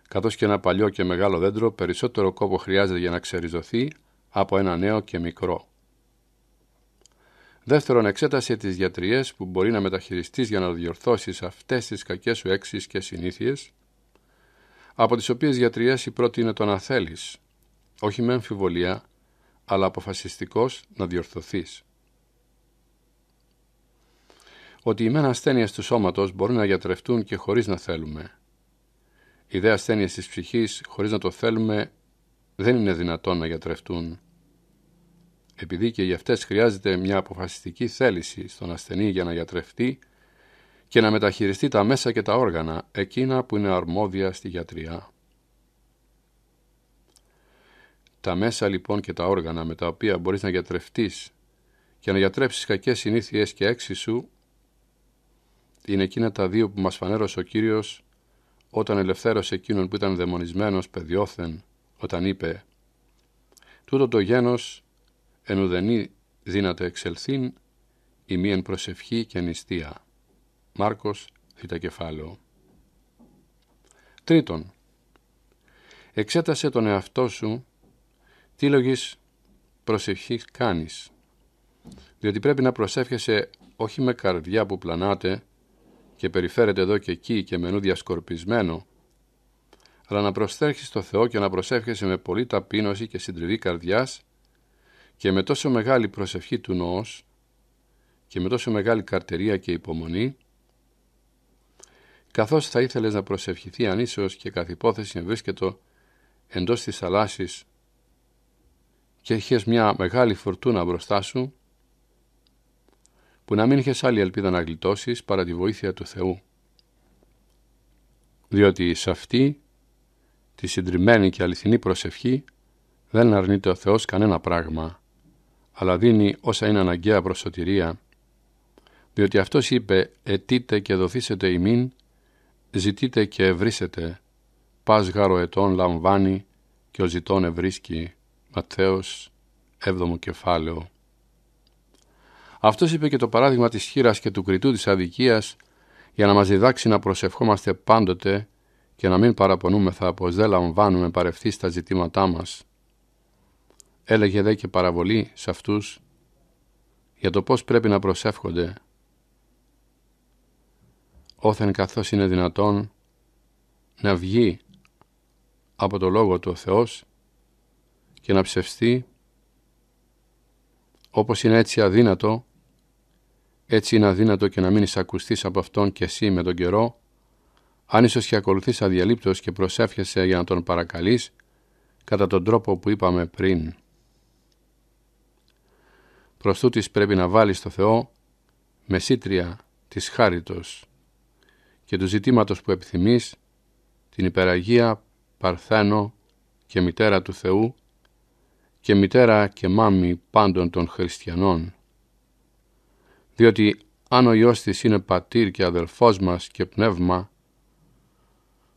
Καθώς και ένα παλιό και μεγάλο δέντρο, περισσότερο κόπο χρειάζεται για να ξεριζωθεί από ένα νέο και μικρό. Δεύτερον, εξέτασε τις γιατριές που μπορεί να μεταχειριστείς για να διορθώσεις αυτές τις κακές σου και συνήθειες, από τις οποίες γιατριές η πρώτη είναι το να θέλεις, όχι με αμφιβολία, αλλά αποφασιστικός να διορθωθείς. Ότι οι μεν ασθένειες του σώματος μπορούν να γιατρευτούν και χωρίς να θέλουμε. Οι δε ασθένειες της ψυχής, χωρίς να το θέλουμε, δεν είναι δυνατόν να γιατρευτούν επειδή και για αυτές χρειάζεται μια αποφασιστική θέληση στον ασθενή για να γιατρευτεί και να μεταχειριστεί τα μέσα και τα όργανα, εκείνα που είναι αρμόδια στη γιατριά. Τα μέσα λοιπόν και τα όργανα με τα οποία μπορείς να γιατρευτείς και να γιατρέψεις κακές συνήθειες και έξι σου, είναι εκείνα τα δύο που μας φανέρωσε ο Κύριος όταν ελευθέρωσε εκείνον που ήταν δαιμονισμένος παιδιώθεν, όταν είπε «Τούτο το γένος εν ουδενή δύνατο εξελθήν, η μίαν προσευχή και νηστεία. Μάρκος, Κεφάλαιο Τρίτον, εξέτασε τον εαυτό σου τι λογής προσευχή κάνεις, διότι πρέπει να προσεύχεσαι όχι με καρδιά που πλανάτε και περιφέρεται εδώ και εκεί και μενού διασκορπισμένο, αλλά να προσθέρχεις το Θεό και να προσεύχεσαι με πολλή ταπείνωση και συντριβή καρδιάς και με τόσο μεγάλη προσευχή του νοός και με τόσο μεγάλη καρτερία και υπομονή, καθώς θα ήθελες να προσευχηθεί αν και καθ' υπόθεση βρίσκεται εντός της θαλάσσης και είχες μια μεγάλη φορτούνα μπροστά σου, που να μην είχες άλλη ελπίδα να γλιτώσεις παρά τη βοήθεια του Θεού. Διότι σε αυτή τη συντριμμένη και αληθινή προσευχή δεν αρνείται ο Θεός κανένα πράγμα αλλά δίνει όσα είναι αναγκαία προς σωτηρία, διότι αυτός είπε «Ετείτε και δοθήσετε ημίν, ζητείτε και ευρίσετε, πας ετών λαμβάνει και ο ζητών ευρίσκει». Ματθαίος, 7ο κεφάλαιο. Αυτός είπε και το παράδειγμα της χείρας και του κριτού της αδικίας για να μας διδάξει να προσευχόμαστε πάντοτε και να μην παραπονούμεθα πως δεν λαμβάνουμε παρευθύς στα ζητήματά μας έλεγε δε και παραβολή σε αυτούς για το πώς πρέπει να προσεύχονται όθεν καθώς είναι δυνατόν να βγει από το Λόγο του ο Θεός και να ψευστεί όπως είναι έτσι αδύνατο έτσι είναι αδύνατο και να μην εισακουστείς από Αυτόν και εσύ με τον καιρό αν ίσως και ακολουθείς αδιαλείπτος και προσεύχεσαι για να τον παρακαλείς κατά τον τρόπο που είπαμε πριν. Προς τούτης πρέπει να βάλεις στο Θεό μεσήτρια της χάριτος και του ζητήματος που επιθυμείς την υπεραγία Παρθένο και μητέρα του Θεού και μητέρα και μάμη πάντων των χριστιανών. Διότι αν ο Υιός της είναι πατήρ και αδελφός μας και πνεύμα,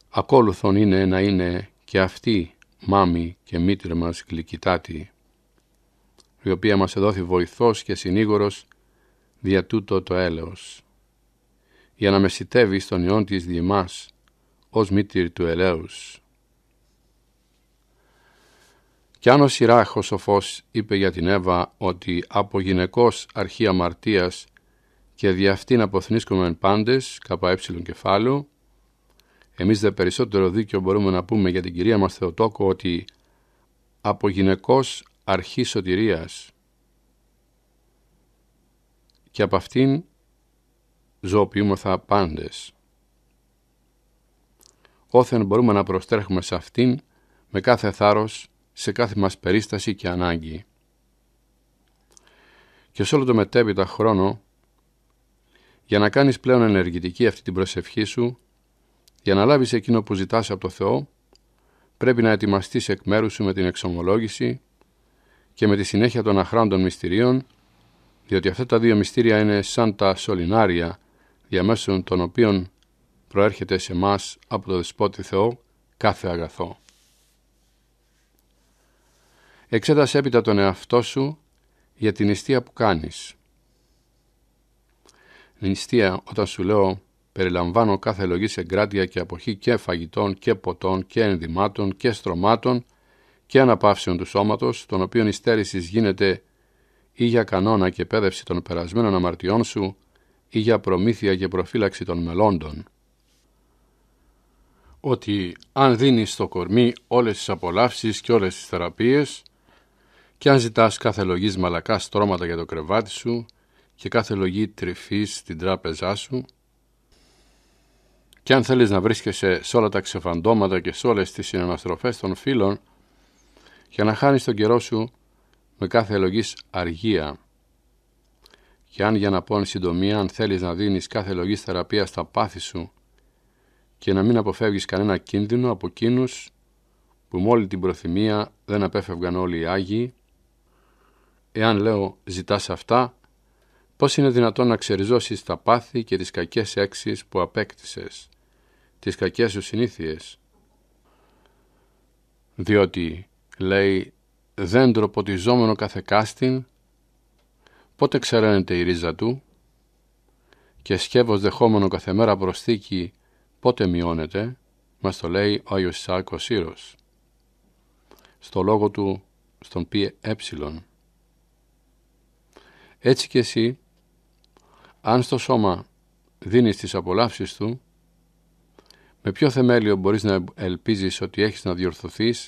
ακόλουθον είναι να είναι και αυτή μάμη και μήτρη μας γλυκητάτη η οποία μας εδόθη βοηθός και συνήγορος δια τούτο το έλεος. Για να μεσητεύει στον ιόν της διημάς ως μήτυρ του ελέους. Κι αν ο Σιράχ ο σοφός είπε για την Εύα ότι από γυναικός αρχή αμαρτίας και δι' αυτήν αποθνίσκομεν πάντες, καπα κεφάλου, εμείς δε περισσότερο δίκιο μπορούμε να πούμε για την κυρία μας Θεοτόκο ότι από γυναικός αρχής σωτηρίας και από αυτήν ζωοποιούμεθα πάντες. Όθεν μπορούμε να προστρέχουμε σε αυτήν με κάθε θάρρος, σε κάθε μας περίσταση και ανάγκη. Και σε όλο το μετέπειτα χρόνο, για να κάνεις πλέον ενεργητική αυτή την προσευχή σου, για να λάβεις εκείνο που ζητάς από το Θεό, πρέπει να ετοιμαστείς εκ μέρους σου με την εξομολόγηση, και με τη συνέχεια των αχράντων μυστηρίων, διότι αυτά τα δύο μυστήρια είναι σαν τα σωληνάρια, διαμέσων των οποίων προέρχεται σε μας από το Δεσπότη Θεό κάθε αγαθό. Εξέτασε έπειτα τον εαυτό σου για την νηστεία που κάνεις. Νηστεία, όταν σου λέω, περιλαμβάνω κάθε σε κράτια και αποχή και φαγητών και ποτών και ενδυμάτων και στρωμάτων, και αναπαύσεων του σώματος, των οποίων η στέρησης γίνεται ή για κανόνα και πέδευση των περασμένων αμαρτιών σου, ή για προμήθεια και προφύλαξη των μελώντων. Ότι αν δίνεις στο κορμί όλες τις απολαύσεις και όλες τις θεραπείες, και αν ζητάς κάθε λογής μαλακά στρώματα για το κρεβάτι σου και κάθε λογή τρυφής στην τράπεζά σου, και αν θέλεις να βρίσκεσαι σε όλα τα ξεφαντώματα και σε όλες τις συναναστροφές των φίλων, και να χάνεις τον καιρό σου με κάθε λογής αργία. Και αν για να πω εν συντομία, αν θέλεις να δίνεις κάθε λογής θεραπεία στα πάθη σου και να μην αποφεύγεις κανένα κίνδυνο από εκείνους που μόλις την προθυμία δεν απέφευγαν όλοι οι Άγιοι, εάν λέω ζητάς αυτά, πώς είναι δυνατόν να ξεριζώσεις τα πάθη και τις κακές έξεις που απέκτησες, τις κακές σου συνήθειες. Διότι λέει δέντρο ποτιζόμενο καθεκάστην, πότε ξεραίνεται η ρίζα του και σκεύος δεχόμενο καθεμέρα προσθήκη πότε μειώνεται, μας το λέει ο Άγιος Ισάκος Σύρος. Στο λόγο του στον πι ε. Έτσι και εσύ, αν στο σώμα δίνεις τις απολαύσεις του, με ποιο θεμέλιο μπορείς να ελπίζεις ότι έχεις να διορθωθείς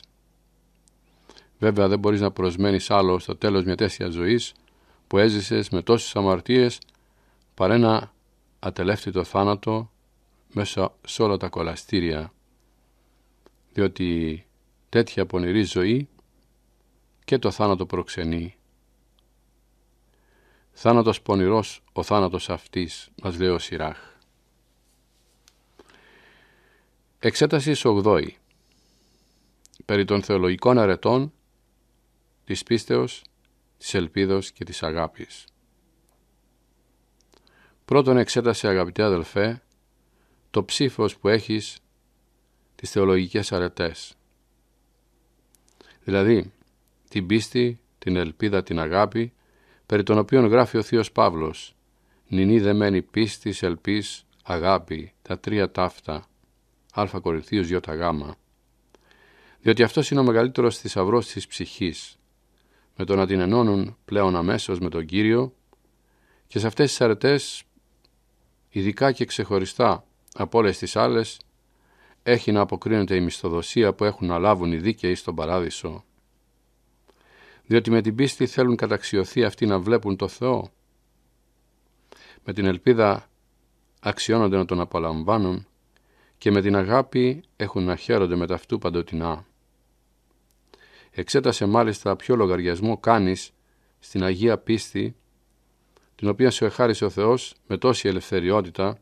Βέβαια δεν μπορείς να προσμένεις άλλο στο τέλος μιας τέτοιας ζωής που έζησες με τόσες αμαρτίες παρά ένα ατελεύτητο θάνατο μέσα σε όλα τα κολαστήρια. Διότι τέτοια πονηρή ζωή και το θάνατο προξενεί. Θάνατος πονηρός ο θάνατος αυτής, μας λέει ο Σιράχ. Εξέτασης 8. Περί των θεολογικών αρετών της πίστεως, της ελπίδος και της αγάπης. Πρώτον εξέτασε αγαπητέ αδελφέ το ψήφος που έχεις τις θεολογικές αρετές. Δηλαδή την πίστη, την ελπίδα, την αγάπη περί των οποίων γράφει ο Θείος Παύλος «Νινή δεμένη πίστης, ελπής, αγάπη, τα τρία ταύτα, α Κορινθίους γάμα. Διότι αυτός είναι ο μεγαλύτερος θησαυρός της ψυχής με το να την ενώνουν πλέον αμέσως με τον Κύριο και σε αυτές τις αρετές, ειδικά και ξεχωριστά από όλες τις άλλες, έχει να αποκρίνεται η μισθοδοσία που έχουν να λάβουν οι δίκαιοι στον Παράδεισο. Διότι με την πίστη θέλουν καταξιωθεί αυτοί να βλέπουν το Θεό. Με την ελπίδα αξιώνονται να τον απολαμβάνουν και με την αγάπη έχουν να χαίρονται με ταυτού παντοτινά. Εξέτασε μάλιστα ποιο λογαριασμό κάνεις στην Αγία Πίστη, την οποία σου εχάρισε ο Θεός με τόση ελευθεριότητα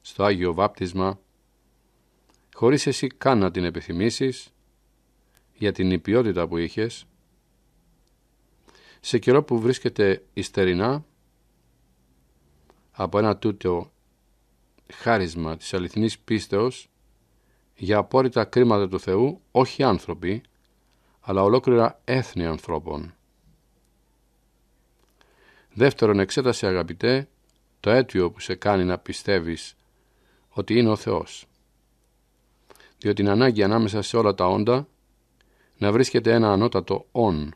στο Άγιο Βάπτισμα, χωρίς εσύ καν να την επιθυμήσεις, για την υπιότητα που είχες, σε καιρό που βρίσκεται ιστερινά από ένα τούτο χάρισμα της αληθινής πίστεως για απόρριτα κρίματα του Θεού, όχι άνθρωποι, αλλά ολόκληρα έθνη ανθρώπων. Δεύτερον, εξέτασε αγαπητέ το αίτιο που σε κάνει να πιστεύεις ότι είναι ο Θεός. Διότι είναι ανάγκη ανάμεσα σε όλα τα όντα να βρίσκεται ένα ανώτατο «ον»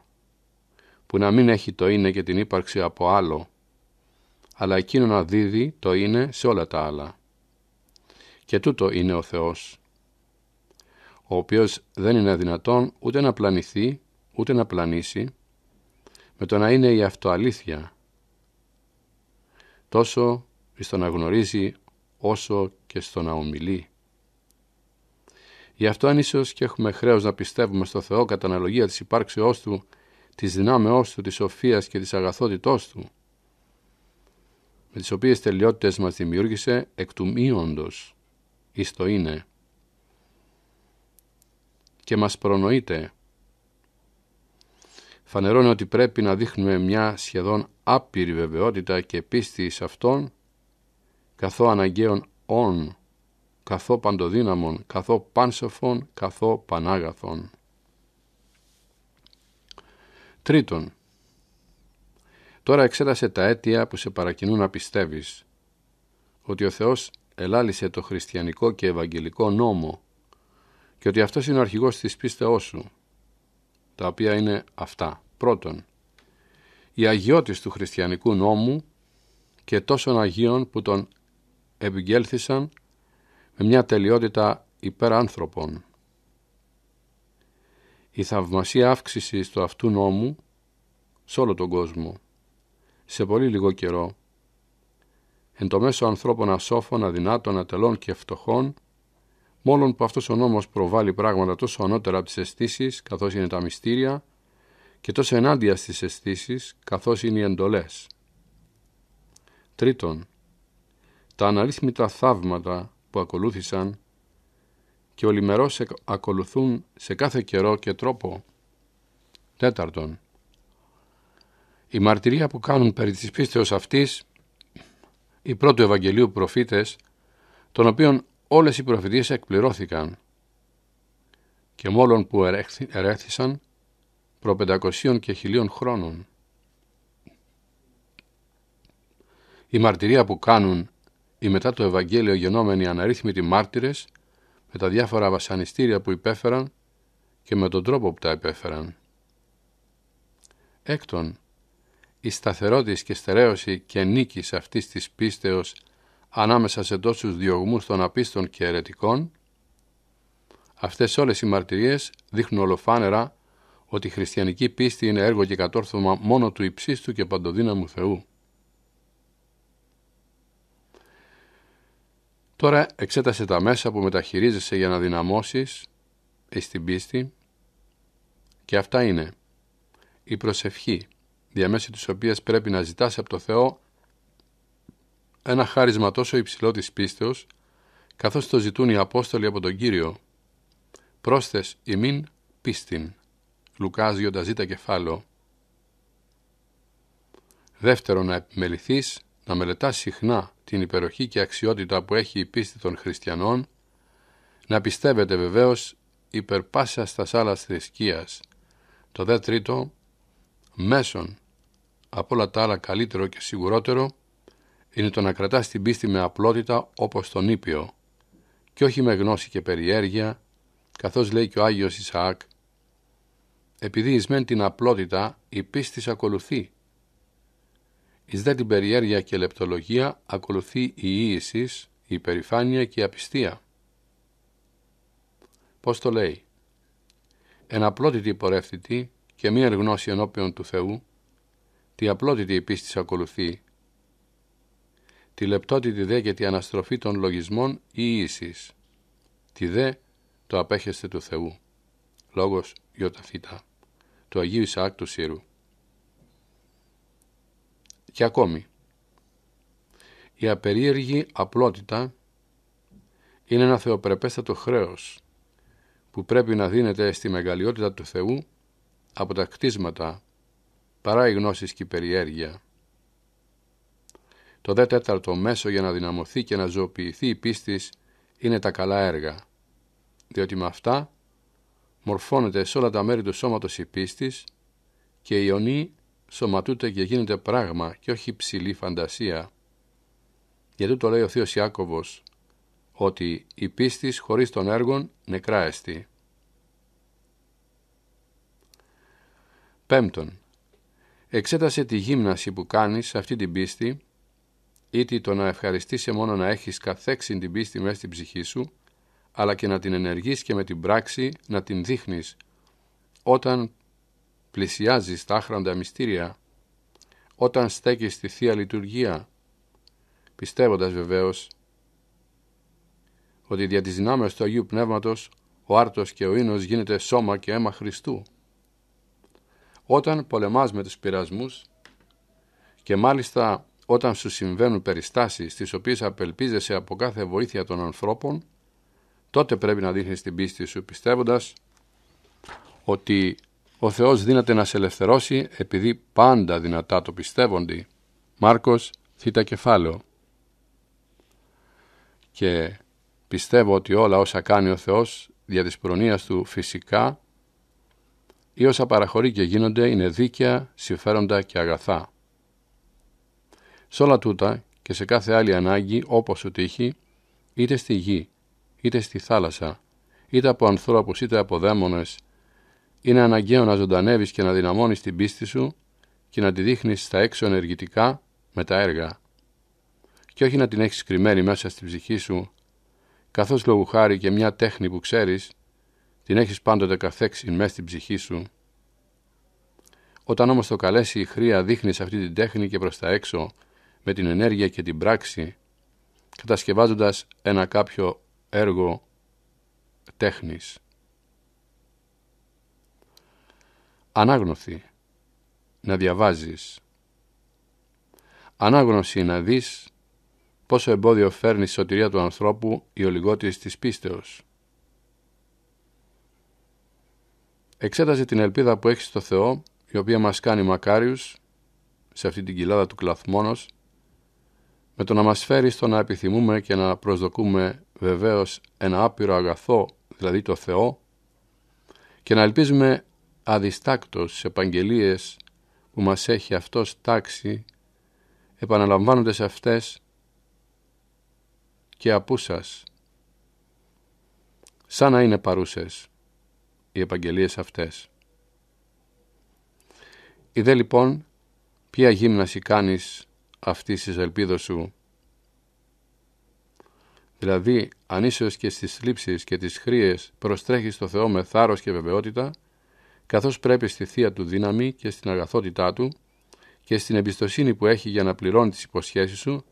που να μην έχει το «είναι» και την ύπαρξη από άλλο, αλλά εκείνο να δίδει το «είναι» σε όλα τα άλλα. Και τούτο είναι ο Θεός ο οποίος δεν είναι δυνατόν ούτε να πλανηθεί, ούτε να πλανήσει, με το να είναι η αυτοαλήθεια, τόσο στο να γνωρίζει όσο και στο να ομιλεί. Γι' αυτό αν ίσως και έχουμε χρέος να πιστεύουμε στο Θεό κατά αναλογία της υπάρξεώς Του, της δυνάμεώς Του, της σοφίας και της αγαθότητός Του, με τις οποίες τελειότητες μας δημιούργησε εκ του μείοντος, εις το είναι και μας προνοείται. Φανερώνει ότι πρέπει να δείχνουμε μια σχεδόν άπειρη βεβαιότητα και πίστη σε Αυτόν, καθό αναγκαίων όν, καθό παντοδύναμων, καθό πάνσοφων, καθό πανάγαθων. Τρίτον, τώρα εξέτασε τα αίτια που σε παρακινούν να πιστεύεις, ότι ο Θεός ελάλησε το χριστιανικό και ευαγγελικό νόμο και ότι αυτός είναι ο αρχηγός της πίστεώς σου, τα οποία είναι αυτά. Πρώτον, η αγιώτης του χριστιανικού νόμου και τόσων αγίων που τον επιγγέλθησαν με μια τελειότητα υπέρ υπεράνθρωπων. Η θαυμασία αύξησης του αυτού νόμου σε όλο τον κόσμο, σε πολύ λίγο καιρό, εν το μέσο ανθρώπων ασόφων, αδυνάτων, ατελών και φτωχών, μόλον που αυτός ο νόμος προβάλλει πράγματα τόσο ανώτερα από τις αισθήσεις, καθώς είναι τα μυστήρια, και τόσο ενάντια στις αισθήσεις, καθώς είναι οι εντολές. Τρίτον, τα αναρρύθμιτα θαύματα που ακολούθησαν και ολιμερώς ακολουθούν σε κάθε καιρό και τρόπο. Τέταρτον, η μαρτυρία που κάνουν περί της πίστεως αυτής οι πρώτου Ευαγγελίου προφήτες, των οποίων όλες οι προφητείες εκπληρώθηκαν και μόλον που ερέχθησαν προ 500 και χιλίων χρόνων. Η μαρτυρία που κάνουν οι μετά το Ευαγγέλιο γενόμενοι αναρρύθμιτοι μάρτυρες με τα διάφορα βασανιστήρια που υπέφεραν και με τον τρόπο που τα υπέφεραν. Έκτον, η σταθερότης και στερέωση και νίκης αυτής της πίστεως ανάμεσα σε τόσους διωγμούς των απίστων και αιρετικών, αυτές όλες οι μαρτυρίες δείχνουν ολοφάνερα ότι η χριστιανική πίστη είναι έργο και κατόρθωμα μόνο του υψίστου και παντοδύναμου Θεού. Τώρα εξέτασε τα μέσα που μεταχειρίζεσαι για να δυναμώσεις εις την πίστη και αυτά είναι η προσευχή, διαμέσου της οποίας πρέπει να ζητάς από το Θεό ένα χάρισμα τόσο υψηλό της πίστεως, καθώς το ζητούν οι Απόστολοι από τον Κύριο. Πρόσθες ημίν πίστην. Λουκάς ζήτα κεφάλαιο. Δεύτερο, να επιμεληθείς, να μελετάς συχνά την υπεροχή και αξιότητα που έχει η πίστη των χριστιανών, να πιστεύετε βεβαίως υπερπάσια στα άλλα θρησκείας. Το δε τρίτο, μέσον, από όλα τα άλλα καλύτερο και σιγουρότερο, είναι το να κρατάς την πίστη με απλότητα όπως τον Ήπιο και όχι με γνώση και περιέργεια, καθώς λέει και ο Άγιος Ισαάκ, επειδή εις μεν την απλότητα η πίστη ακολουθεί. Εις δε την περιέργεια και λεπτολογία ακολουθεί η ίησης, η υπερηφάνεια και η απιστία. Πώς το λέει. Εν απλότητη πορεύθητη και μη γνώση ενώπιον του Θεού, τη απλότητη η πίστη ακολουθεί τη λεπτότητα δε και τη αναστροφή των λογισμών ή ίσης. Τη δε το απέχεστε του Θεού. Λόγος Ιωταφίτα, του Αγίου Ισαάκ του Σύρου. Και ακόμη, η απερίεργη απλότητα είναι ένα θεοπρεπέστατο χρέος που πρέπει να δίνεται στη μεγαλειότητα του Θεού από τα κτίσματα παρά οι γνώσεις και η περιέργεια. Το δε τέταρτο μέσο για να δυναμωθεί και να ζωοποιηθεί η πίστη είναι τα καλά έργα. Διότι με αυτά μορφώνεται σε όλα τα μέρη του σώματος η πίστη και η ιονή σωματούται και γίνεται πράγμα και όχι ψηλή φαντασία. Γιατί το λέει ο Θείος Ιάκωβος ότι η πίστη χωρίς των έργων νεκρά εστί. Πέμπτον, εξέτασε τη γύμναση που κάνεις σε αυτή την πίστη ήτι το να ευχαριστήσει μόνο να έχεις καθέξιν την πίστη μέσα στην ψυχή σου, αλλά και να την ενεργείς και με την πράξη να την δείχνεις όταν πλησιάζεις τα άχραντα μυστήρια, όταν στέκεις στη Θεία Λειτουργία, πιστεύοντας βεβαίως ότι δια της δυνάμεως του Αγίου Πνεύματος ο άρτος και ο ίνος γίνεται σώμα και αίμα Χριστού. Όταν πολεμάς με τους πειρασμούς και μάλιστα όταν σου συμβαίνουν περιστάσεις τις οποίες απελπίζεσαι από κάθε βοήθεια των ανθρώπων, τότε πρέπει να δείχνεις την πίστη σου πιστεύοντας ότι ο Θεός δύναται να σε ελευθερώσει επειδή πάντα δυνατά το πιστεύονται. Μάρκος, θήτα κεφάλαιο. Και πιστεύω ότι όλα όσα κάνει ο Θεός δια της προνοίας του φυσικά ή όσα παραχωρεί και γίνονται είναι δίκαια, συμφέροντα και αγαθά. Σε όλα τούτα και σε κάθε άλλη ανάγκη όπως σου τύχει, είτε στη γη, είτε στη θάλασσα, είτε από ανθρώπους είτε από δαίμονες, είναι αναγκαίο να ζωντανεύεις και να δυναμώνεις την πίστη σου και να τη δείχνεις στα έξω ενεργητικά με τα έργα. Και όχι να την έχεις κρυμμένη μέσα στην ψυχή σου, καθώς λόγου χάρη και μια τέχνη που ξέρεις, την έχεις πάντοτε καθέξει μέσα στην ψυχή σου. Όταν όμως το καλέσει η χρία δείχνεις αυτή την τέχνη και προς τα έξω με την ενέργεια και την πράξη, κατασκευάζοντας ένα κάποιο έργο τέχνης. Ανάγνωση να διαβάζεις. Ανάγνωση να δεις πόσο εμπόδιο φέρνει η σωτηρία του ανθρώπου η ολιγότης της πίστεως. Εξέταζε την ελπίδα που έχει στο Θεό, η οποία μας κάνει μακάριους, σε αυτή την κοιλάδα του κλαθμόνος, με το να μας φέρει στο να επιθυμούμε και να προσδοκούμε βεβαίως ένα άπειρο αγαθό, δηλαδή το Θεό, και να ελπίζουμε αδιστάκτως σε επαγγελίες που μας έχει αυτός τάξει, επαναλαμβάνοντας αυτές και από σας, σαν να είναι παρούσες οι επαγγελίες αυτές. Ιδέ λοιπόν, ποια γύμναση κάνεις αυτής της ελπίδος σου. Δηλαδή, αν ίσως και στις θλίψεις και τις χρίες προστρέχεις στο Θεό με θάρρος και βεβαιότητα, καθώς πρέπει στη θεία του δύναμη και στην αγαθότητά του και στην εμπιστοσύνη που έχει για να πληρώνει τις υποσχέσεις σου,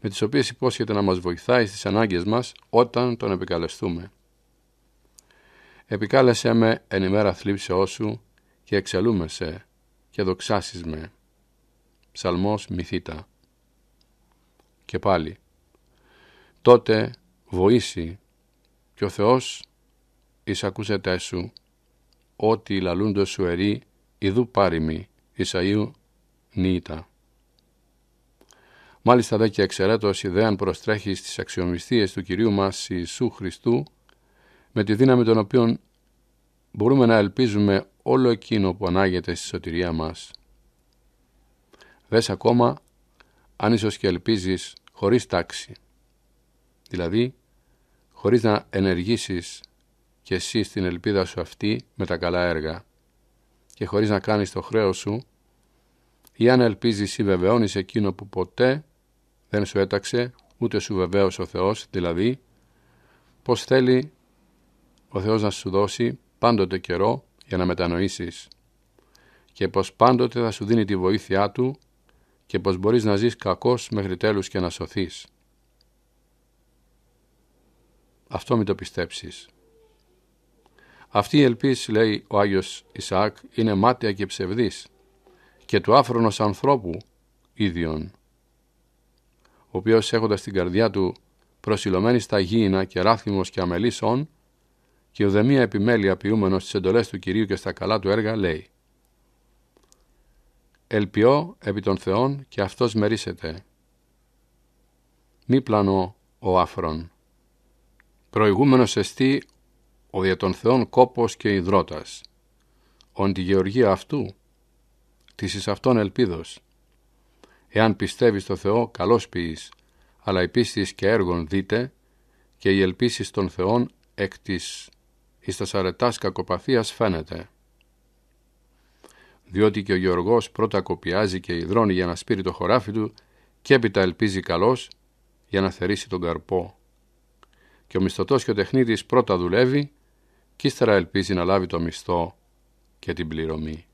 με τις οποίες υπόσχεται να μας βοηθάει στις ανάγκες μας όταν τον επικαλεστούμε. Επικάλεσέ με εν ημέρα σου και εξελούμεσαι και δοξάσεις με. Ψαλμός και πάλι. Τότε βοήσει και ο Θεός εις ακούσετε σου, ότι λαλούντο σου ερεί, ειδού πάρημι, Ισαΐου νίητα». Μάλιστα δε και εξαιρέτως ιδέαν προστρέχει στις αξιομιστίες του Κυρίου μας Ιησού Χριστού, με τη δύναμη των οποίων μπορούμε να ελπίζουμε όλο εκείνο που ανάγεται στη σωτηρία μας. Δες ακόμα αν ίσως και ελπίζεις χωρίς τάξη. Δηλαδή, χωρίς να ενεργήσεις και εσύ στην ελπίδα σου αυτή με τα καλά έργα και χωρίς να κάνεις το χρέος σου ή αν ελπίζεις ή βεβαιώνεις εκείνο που ποτέ δεν σου έταξε ούτε σου βεβαίωσε ο Θεός, δηλαδή πως θέλει ο Θεός να σου δώσει πάντοτε καιρό για να μετανοήσεις και πως πάντοτε θα σου δίνει τη βοήθειά Του και πως μπορείς να ζεις κακός μέχρι τέλους και να σωθείς. Αυτό μην το πιστέψεις. Αυτή η ελπίς, λέει ο Άγιος Ισαάκ, είναι μάταια και ψευδής και του άφρονος ανθρώπου ίδιον, ο οποίος έχοντας την καρδιά του προσιλωμένη στα γήινα και ράθιμος και αμελής όν, και ουδεμία επιμέλεια ποιούμενος στις εντολές του Κυρίου και στα καλά του έργα, λέει ελπιώ επί των Θεών και αυτός μερίσεται. Μη πλανώ ο άφρον. Προηγούμενος εστί ο δια των Θεών κόπος και υδρότας. Ον τη γεωργία αυτού, της εις αυτόν ελπίδος. Εάν πιστεύεις στο Θεό, καλός ποιείς, αλλά η πίστης και έργων δείτε, και η ελπίσεις των Θεών εκ της εις τας αρετάς κακοπαθίας φαίνεται διότι και ο Γεωργός πρώτα κοπιάζει και υδρώνει για να σπείρει το χωράφι του και έπειτα ελπίζει καλός για να θερήσει τον καρπό. Και ο μισθωτός και ο τεχνίτης πρώτα δουλεύει και ύστερα ελπίζει να λάβει το μισθό και την πληρωμή.